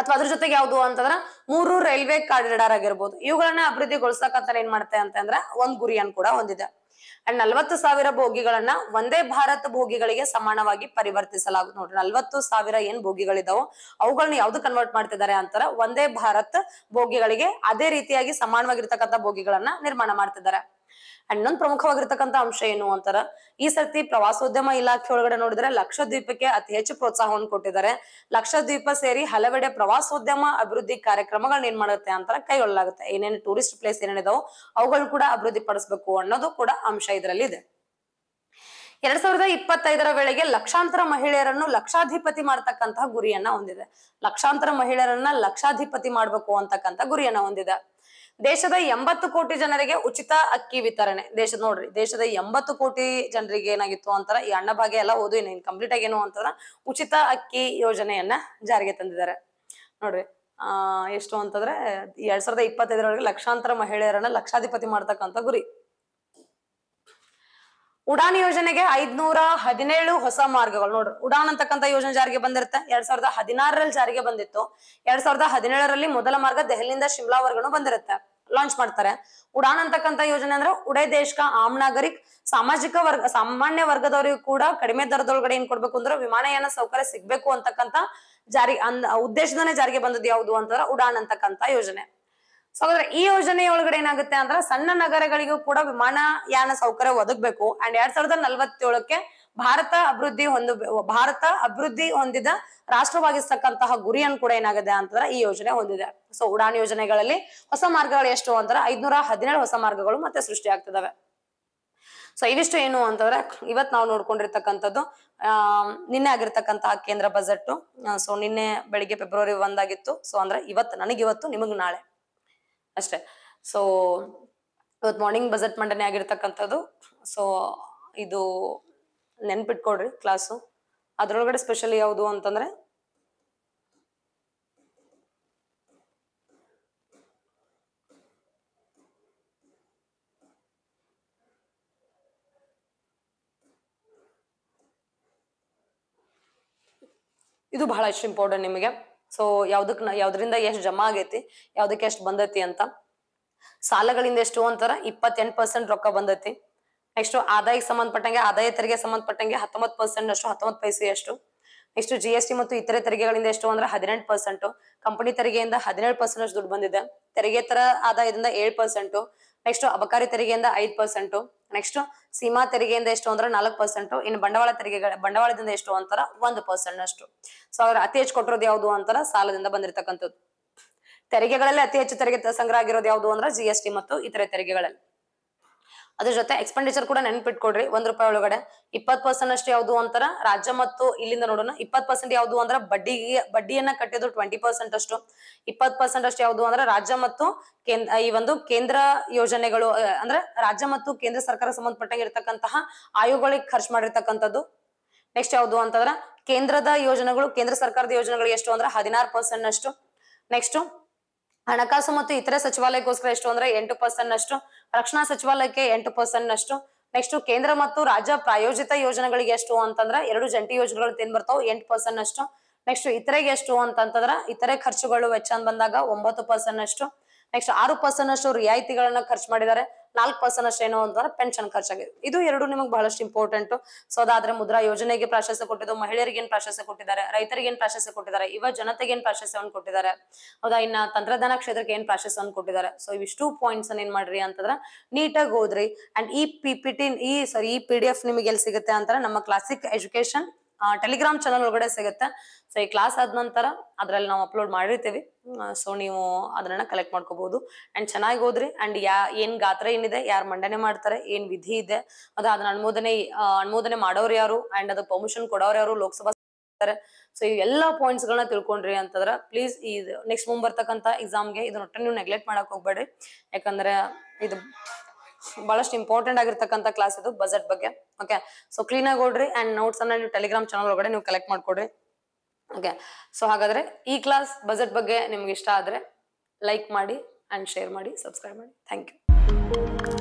ಅಥವಾ ಅದ್ರ ಜೊತೆಗೆ ಯಾವುದು ಅಂತಂದ್ರ ಮೂರು ರೈಲ್ವೆ ಕಾರಿಡಾರ್ ಆಗಿರ್ಬೋದು ಇವುಗಳನ್ನ ಅಭಿವೃದ್ಧಿಗೊಳಿಸಕ್ಕಂತ ಏನ್ ಮಾಡುತ್ತೆ ಅಂತಂದ್ರೆ ಒಂದ್ ಗುರಿಯನ್ನು ಕೂಡ ಹೊಂದಿದೆ ಅಂಡ್ ನಲ್ವತ್ತು ಸಾವಿರ ಬೋಗಿಗಳನ್ನ ಒಂದೇ ಭಾರತ್ ಭೋಗಿಗಳಿಗೆ ಸಮಾನವಾಗಿ ಪರಿವರ್ತಿಸಲಾಗುತ್ತೆ ನೋಡ್ರಿ ನಲ್ವತ್ತು ಸಾವಿರ ಏನ್ ಭೋಗಿಗಳಿದಾವೋ ಅವುಗಳನ್ನ ಯಾವ್ದು ಕನ್ವರ್ಟ್ ಮಾಡ್ತಿದ್ದಾರೆ ಅಂತಾರ ಒಂದೇ ಭಾರತ್ ಬೋಗಿಗಳಿಗೆ ಅದೇ ರೀತಿಯಾಗಿ ಸಮಾನವಾಗಿರ್ತಕ್ಕಂಥ ಬೋಗಿಗಳನ್ನ ನಿರ್ಮಾಣ ಮಾಡ್ತಿದ್ದಾರೆ ಅಂಡ್ ಇನ್ನೊಂದು ಪ್ರಮುಖವಾಗಿರ್ತಕ್ಕಂಥ ಅಂಶ ಏನು ಅಂತಾರ ಈ ಸರ್ತಿ ಪ್ರವಾಸೋದ್ಯಮ ಇಲಾಖೆ ಒಳಗಡೆ ನೋಡಿದ್ರೆ ಲಕ್ಷದ್ವೀಪಕ್ಕೆ ಅತಿ ಹೆಚ್ಚು ಪ್ರೋತ್ಸಾಹವನ್ನು ಕೊಟ್ಟಿದ್ದಾರೆ ಲಕ್ಷದ್ವೀಪ ಸೇರಿ ಹಲವೆಡೆ ಪ್ರವಾಸೋದ್ಯಮ ಅಭಿವೃದ್ಧಿ ಕಾರ್ಯಕ್ರಮಗಳನ್ನ ಏನ್ ಮಾಡುತ್ತೆ ಅಂತರ ಕೈಗೊಳ್ಳಲಾಗುತ್ತೆ ಏನೇನು ಟೂರಿಸ್ಟ್ ಪ್ಲೇಸ್ ಏನೇನಿದಾವೋ ಅವುಗಳು ಕೂಡ ಅಭಿವೃದ್ಧಿ ಪಡಿಸಬೇಕು ಅನ್ನೋದು ಕೂಡ ಅಂಶ ಇದರಲ್ಲಿ ಇದೆ ಎರಡ್ ಸಾವಿರದ ಇಪ್ಪತ್ತೈದರ ವೇಳೆಗೆ ಲಕ್ಷಾಂತರ ಮಹಿಳೆಯರನ್ನು ಲಕ್ಷಾಧಿಪತಿ ಮಾಡ್ತಕ್ಕಂತಹ ಗುರಿಯನ್ನ ಹೊಂದಿದೆ ಲಕ್ಷಾಂತರ ಮಹಿಳೆಯರನ್ನ ಲಕ್ಷಾಧಿಪತಿ ಮಾಡ್ಬೇಕು ಅಂತಕ್ಕಂಥ ಗುರಿಯನ್ನ ಹೊಂದಿದೆ ದೇಶದ ಎಂಬತ್ತು ಕೋಟಿ ಜನರಿಗೆ ಉಚಿತ ಅಕ್ಕಿ ವಿತರಣೆ ದೇಶದ ನೋಡ್ರಿ ದೇಶದ ಎಂಬತ್ತು ಕೋಟಿ ಜನರಿಗೆ ಏನಾಗಿತ್ತು ಅಂತಾರ ಈ ಅಣ್ಣ ಭಾಗ್ಯ ಎಲ್ಲ ಓದು ಏನೇನು ಕಂಪ್ಲೀಟ್ ಆಗಿ ಏನು ಅಂತಂದ್ರ ಉಚಿತ ಅಕ್ಕಿ ಯೋಜನೆಯನ್ನ ಜಾರಿಗೆ ತಂದಿದ್ದಾರೆ ನೋಡ್ರಿ ಆ ಎಷ್ಟು ಅಂತಂದ್ರೆ ಎರಡ್ ಸಾವಿರದ ಇಪ್ಪತ್ತೈದರೊಳಗೆ ಲಕ್ಷಾಂತರ ಮಹಿಳೆಯರನ್ನ ಲಕ್ಷಾಧಿಪತಿ ಮಾಡ್ತಕ್ಕಂಥ ಗುರಿ ಉಡಾನ್ ಯೋಜನೆಗೆ ಐದ್ನೂರ ಹದಿನೇಳು ಹೊಸ ಮಾರ್ಗಗಳು ನೋಡ್ರಿ ಉಡಾನ್ ಅಂತಕ್ಕಂಥ ಯೋಜನೆ ಜಾರಿಗೆ ಬಂದಿರುತ್ತೆ ಎರಡ್ ಸಾವಿರದ ಹದಿನಾರರಲ್ಲಿ ಜಾರಿಗೆ ಬಂದಿತ್ತು ಎರಡ್ ಸಾವಿರದ ಹದಿನೇಳರಲ್ಲಿ ಮೊದಲ ಮಾರ್ಗ ದೆಹಲಿಯಿಂದ ಶಿಮ್ಲಾವರ್ಗನು ಬಂದಿರುತ್ತೆ ಲಾಂಚ್ ಮಾಡ್ತಾರೆ ಉಡಾನ್ ಅಂತಕ್ಕಂಥ ಯೋಜನೆ ಅಂದ್ರೆ ಉಡೇ ದೇಶ ನಾಗರಿಕ್ ಸಾಮಾಜಿಕ ವರ್ಗ ಸಾಮಾನ್ಯ ವರ್ಗದವರಿಗೂ ಕೂಡ ಕಡಿಮೆ ದರದೊಳಗಡೆ ಏನ್ ಕೊಡ್ಬೇಕು ಅಂದ್ರೆ ವಿಮಾನಯಾನ ಸೌಕರ್ಯ ಸಿಗ್ಬೇಕು ಅಂತಕ್ಕಂತ ಜಾರಿ ಅಂದ ಉದ್ದೇಶದನ್ನೇ ಜಾರಿಗೆ ಬಂದದ್ದು ಯಾವುದು ಅಂತಂದ್ರೆ ಉಡಾನ್ ಅಂತಕ್ಕಂಥ ಯೋಜನೆ ಸೊ ಹಾಗಾದ್ರೆ ಈ ಯೋಜನೆಯೊಳಗಡೆ ಏನಾಗುತ್ತೆ ಅಂದ್ರೆ ಸಣ್ಣ ನಗರಗಳಿಗೂ ಕೂಡ ವಿಮಾನಯಾನ ಸೌಕರ್ಯ ಒದಗಬೇಕು ಅಂಡ್ ಎರಡ್ ಸಾವಿರದ ನಲ್ವತ್ತೇಳಕ್ಕೆ ಭಾರತ ಅಭಿವೃದ್ಧಿ ಹೊಂದ ಭಾರತ ಅಭಿವೃದ್ಧಿ ಹೊಂದಿದ ರಾಷ್ಟ್ರವಾಗಿಸ್ತಕ್ಕಂತಹ ಗುರಿಯನ್ನು ಕೂಡ ಏನಾಗಿದೆ ಅಂತಂದ್ರೆ ಈ ಯೋಜನೆ ಹೊಂದಿದೆ ಸೊ ಉಡಾನ್ ಯೋಜನೆಗಳಲ್ಲಿ ಹೊಸ ಮಾರ್ಗಗಳು ಎಷ್ಟು ಅಂತ ಐದ್ನೂರ ಹದಿನೇಳು ಹೊಸ ಮಾರ್ಗಗಳು ಮತ್ತೆ ಸೃಷ್ಟಿ ಆಗ್ತದವೆ ಸೊ ಇವಿಷ್ಟು ಏನು ಅಂತಂದ್ರೆ ಇವತ್ ನಾವು ನೋಡ್ಕೊಂಡಿರ್ತಕ್ಕಂಥದ್ದು ಆ ನಿನ್ನೆ ಆಗಿರ್ತಕ್ಕಂತಹ ಕೇಂದ್ರ ಬಜೆಟ್ ಸೊ ನಿನ್ನೆ ಬೆಳಿಗ್ಗೆ ಫೆಬ್ರವರಿ ಒಂದಾಗಿತ್ತು ಸೊ ಅಂದ್ರೆ ಇವತ್ತು ನನಗಿವತ್ತು ನಿಮಗ್ ನಾಳೆ ಅಷ್ಟೇ ಸೊ ಇವತ್ ಮಾರ್ನಿಂಗ್ ಬಜೆಟ್ ಮಂಡನೆ ಆಗಿರ್ತಕ್ಕಂಥದ್ದು ಸೊ ಇದು ನೆನ್ಪಿಟ್ಕೊಡ್ರಿ ಕ್ಲಾಸು ಅದ್ರೊಳಗಡೆ ಸ್ಪೆಷಲಿ ಯಾವುದು ಅಂತಂದ್ರೆ ಇದು ಬಹಳಷ್ಟು ಇಂಪಾರ್ಟೆಂಟ್ ನಿಮಗೆ ಸೊ ಯಾವ್ದಕ್ ಯಾವ್ದ್ರಿಂದ ಎಷ್ಟು ಜಮಾ ಆಗೈತಿ ಯಾವ್ದಕ್ ಎಷ್ಟು ಬಂದೈತಿ ಅಂತ ಸಾಲಗಳಿಂದ ಎಷ್ಟು ಅಂತಾರ ಇಪ್ಪತ್ತೆಂಟು ಪರ್ಸೆಂಟ್ ರೊಕ್ಕ ಬಂದೈತಿ ನೆಕ್ಸ್ಟ್ ಆದಾಯಕ್ಕೆ ಸಂಬಂಧಪಟ್ಟಂಗೆ ಆದಾಯ ತೆರಿಗೆ ಸಂಬಂಧಪಟ್ಟಂಗೆ ಹತ್ತೊಂಬತ್ತು ಪರ್ಸೆಂಟ್ ಅಷ್ಟು ಹತ್ತೊಂಬತ್ತು ಅಷ್ಟು ನೆಕ್ಸ್ಟ್ ಜಿ ಎಸ್ ಟಿ ಮತ್ತು ಇತರೆ ತೆರಿಗೆಗಳಿಂದ ಎಷ್ಟು ಅಂದ್ರೆ ಹದಿನೆಂಟು ಪರ್ಸೆಂಟ್ ಕಂಪನಿ ತೆರಿಗೆಯಿಂದ ಹದಿನೇಳು ಪರ್ಸೆಂಟ್ ಅಷ್ಟು ದುಡ್ಡು ಬಂದಿದೆ ತೆರಿಗೆ ತರ ಆದಾಯದಿಂದ ಏಳು ಪರ್ಸೆಂಟ್ ನೆಕ್ಸ್ಟ್ ಅಬಕಾರಿ ತೆರಿಗೆಯಿಂದ ಐದು ಪರ್ಸೆಂಟ್ ನೆಕ್ಸ್ಟ್ ಸೀಮಾ ತೆರಿಗೆಯಿಂದ ಎಷ್ಟು ಅಂದ್ರೆ ನಾಲ್ಕು ಪರ್ಸೆಂಟ್ ಇನ್ನು ಬಂಡವಾಳ ತೆರಿಗೆಗಳ ಬಂಡವಾಳದಿಂದ ಎಷ್ಟು ಅಂತಾರ ಒಂದು ಪರ್ಸೆಂಟ್ ಅಷ್ಟು ಸೊ ಅವ್ರ ಅತಿ ಹೆಚ್ಚು ಕೊಟ್ಟಿರೋದು ಯಾವುದು ಅಂತಾರ ಸಾಲದಿಂದ ಬಂದಿರತಕ್ಕಂಥದ್ದು ತೆರಿಗೆಗಳಲ್ಲಿ ಅತಿ ಹೆಚ್ಚು ತೆರಿಗೆ ಸಂಗ್ರಹ ಆಗಿರೋದು ಯಾವುದು ಅಂದ್ರೆ ಜಿ ಮತ್ತು ಇತರೆ ತೆರಿಗೆಗಳಲ್ಲಿ ಅದ್ರ ಜೊತೆ ಎಕ್ಸ್ಪೆಂಡಿಚರ್ ಕೂಡ ನೆನ್ಪಿಟ್ಕೊಡ್ರಿ ಒಂದ್ ರೂಪಾಯಿ ಒಳಗಡೆ ಇಪ್ಪತ್ ಪರ್ಸೆಂಟ್ ಅಷ್ಟು ಯಾವ್ದು ಅಂತಾರ ರಾಜ್ಯ ಮತ್ತು ಇಲ್ಲಿಂದ ನೋಡೋಣ ಇಪ್ಪತ್ ಪರ್ಸೆಂಟ್ ಯಾವ್ದು ಅಂದ್ರ ಬಡ್ಡಿಗೆ ಬಡ್ಡಿಯನ್ನ ಕಟ್ಟಿದ್ರು ಟ್ವೆಂಟಿ ಪರ್ಸೆಂಟ್ ಅಷ್ಟು ಇಪ್ಪತ್ ಪರ್ಸೆಂಟ್ ಅಷ್ಟು ಯಾವ್ದು ಅಂದ್ರೆ ರಾಜ್ಯ ಮತ್ತು ಕೇಂದ್ರ ಈ ಒಂದು ಕೇಂದ್ರ ಯೋಜನೆಗಳು ಅಂದ್ರೆ ರಾಜ್ಯ ಮತ್ತು ಕೇಂದ್ರ ಸರ್ಕಾರ ಸಂಬಂಧಪಟ್ಟಂಗೆ ಇರ್ತಕ್ಕಂತಹ ಆಯೋಗಗಳಿಗೆ ಖರ್ಚು ಮಾಡಿರ್ತಕ್ಕಂಥದ್ದು ನೆಕ್ಸ್ಟ್ ಯಾವ್ದು ಅಂತಂದ್ರ ಕೇಂದ್ರದ ಯೋಜನೆಗಳು ಕೇಂದ್ರ ಸರ್ಕಾರದ ಯೋಜನೆಗಳು ಎಷ್ಟು ಅಂದ್ರೆ ಹದಿನಾರು ಪರ್ಸೆಂಟ್ ಅಷ್ಟು ನೆಕ್ಸ್ಟ್ ಹಣಕಾಸು ಮತ್ತು ಇತರೆ ಸಚಿವಾಲಯಕ್ಕೋಸ್ಕರ ಎಷ್ಟು ಅಂದ್ರೆ ಎಂಟು ಪರ್ಸೆಂಟ್ ನಷ್ಟು ರಕ್ಷಣಾ ಸಚಿವಾಲಯಕ್ಕೆ ಎಂಟು ಪರ್ಸೆಂಟ್ ನಷ್ಟು ನೆಕ್ಸ್ಟ್ ಕೇಂದ್ರ ಮತ್ತು ರಾಜ್ಯ ಪ್ರಾಯೋಜಿತ ಯೋಜನೆಗಳಿಗೆ ಎಷ್ಟು ಅಂತಂದ್ರೆ ಎರಡು ಜಂಟಿ ಯೋಜನೆಗಳು ತೇನ್ ಬರ್ತಾವೆ ಎಂಟು ಪರ್ಸೆಂಟ್ ನಷ್ಟು ನೆಕ್ಸ್ಟ್ ಇತರೆಗೆ ಎಷ್ಟು ಅಂತಂತಂದ್ರ ಇತರೆ ಖರ್ಚುಗಳು ವೆಚ್ಚ ಬಂದಾಗ ಒಂಬತ್ತು ಪರ್ಸೆಂಟ್ ನಷ್ಟು ನೆಕ್ಸ್ಟ್ ಆರು ಪರ್ಸೆಂಟ್ ಅಷ್ಟು ರಿಯಾಯಿತಿಗಳನ್ನ ಖರ್ಚು ಮಾಡಿದ್ದಾರೆ ನಾಲ್ಕು ಪರ್ಸೆಂಟ್ ಅಷ್ಟೇನೋ ಅಂತಂದ್ರೆ ಪೆನ್ಷನ್ ಖರ್ಚಾಗಿದೆ ಇದು ಎರಡು ನಿಮಗೆ ಬಹಳಷ್ಟು ಇಂಪಾರ್ಟೆಂಟ್ ಸೊ ಅದಾದ್ರೆ ಮುದ್ರಾ ಯೋಜನೆಗೆ ಪ್ರಾಶಸ್ತ್ಯ ಕೊಟ್ಟಿದ್ದು ಮಹಿಳೆಯರಿಗೆ ಏನ್ ಪ್ರಾಶಸ್ತ್ಯ ಕೊಟ್ಟಿದ್ದಾರೆ ರೈತರಿಗೆ ಏನ್ ಪ್ರಾಶಸ್ತ್ಯ ಕೊಟ್ಟಿದ್ದಾರೆ ಇವ ಜನತೆಗೆ ಏನ್ ಪ್ರಾಶಸ್ತ್ಯವನ್ನು ಕೊಟ್ಟಿದ್ದಾರೆ ಹೌದಾ ಇನ್ನ ತಂತ್ರಜ್ಞಾನ ಕ್ಷೇತ್ರಕ್ಕೆ ಏನ್ ಪ್ರಾಶಸ್ತ್ಯವನ್ನು ಕೊಟ್ಟಿದ್ದಾರೆ ಸೊ ಇವಿಷ್ಟು ಪಾಯಿಂಟ್ಸ್ ಅನ್ನ ಏನ್ ಮಾಡ್ರಿ ಅಂತಂದ್ರ ನೀಟಾಗಿ ಓದ್ರಿ ಅಂಡ್ ಈ ಪಿ ಪಿ ಟಿ ಈ ಸಾರಿ ಈ ಪಿ ಡಿ ಎಫ್ ನಿಮಗೆ ಎಲ್ಲಿ ಸಿಗುತ್ತೆ ಅಂತ ನಮ್ಮ ಕ್ಲಾಸಿಕ್ ಎಜುಕೇಶನ್ ಟೆಲಿಗ್ರಾಮ್ ಚಾನಲ್ ಒಳಗಡೆ ಸಿಗುತ್ತೆ ಸೊ ಈ ಕ್ಲಾಸ್ ಆದ ನಂತರ ಅದರಲ್ಲಿ ನಾವು ಅಪ್ಲೋಡ್ ಮಾಡಿರ್ತೀವಿ ಸೊ ನೀವು ಅದನ್ನ ಕಲೆಕ್ಟ್ ಮಾಡ್ಕೋಬಹುದು ಅಂಡ್ ಚೆನ್ನಾಗಿ ಹೋದ್ರಿ ಅಂಡ್ ಯಾ ಏನ್ ಗಾತ್ರ ಏನಿದೆ ಯಾರು ಮಂಡನೆ ಮಾಡ್ತಾರೆ ಏನ್ ವಿಧಿ ಇದೆ ಮತ್ತೆ ಅದನ್ನ ಅನುಮೋದನೆ ಅನುಮೋದನೆ ಮಾಡೋರು ಯಾರು ಅಂಡ್ ಅದಕ್ಕೆ ಪರ್ಮಿಷನ್ ಕೊಡೋರು ಯಾರು ಲೋಕಸಭಾ ಸೊ ಈ ಎಲ್ಲಾ ಪಾಯಿಂಟ್ಸ್ ಗಳನ್ನ ತಿಳ್ಕೊಂಡ್ರಿ ಅಂತಂದ್ರೆ ಪ್ಲೀಸ್ ಈ ನೆಕ್ಸ್ಟ್ ಮುಂಬರ್ತಕ್ಕಂತ ಎಕ್ಸಾಮ್ಗೆ ಇದನ್ನ ಒಟ್ಟೆ ನೀವು ನೆಗ್ಲೆಕ್ಟ್ ಮಾಡಕ್ ಹೋಗ್ಬೇಡ್ರಿ ಯಾಕಂದ್ರೆ ಇದು ಬಹಳಷ್ಟು ಇಂಪಾರ್ಟೆಂಟ್ ಆಗಿರ್ತಕ್ಕಂಥ ಕ್ಲಾಸ್ ಇದು ಬಜೆಟ್ ಬಗ್ಗೆ ಓಕೆ ಸೊ ಕ್ಲೀನ್ ಆಗಿ ಆ್ಯಂಡ್ ಅಂಡ್ ನೋಟ್ಸ್ ಅನ್ನ ನೀವು ಟೆಲಿಗ್ರಾಮ್ ಚಾನಲ್ ಒಳಗಡೆ ನೀವು ಕಲೆಕ್ಟ್ ಮಾಡ್ಕೊಡ್ರಿ ಓಕೆ ಸೊ ಹಾಗಾದ್ರೆ ಈ ಕ್ಲಾಸ್ ಬಜೆಟ್ ಬಗ್ಗೆ ನಿಮ್ಗೆ ಇಷ್ಟ ಆದ್ರೆ ಲೈಕ್ ಮಾಡಿ ಅಂಡ್ ಶೇರ್ ಮಾಡಿ ಸಬ್ಸ್ಕ್ರೈಬ್ ಮಾಡಿ ಥ್ಯಾಂಕ್ ಯು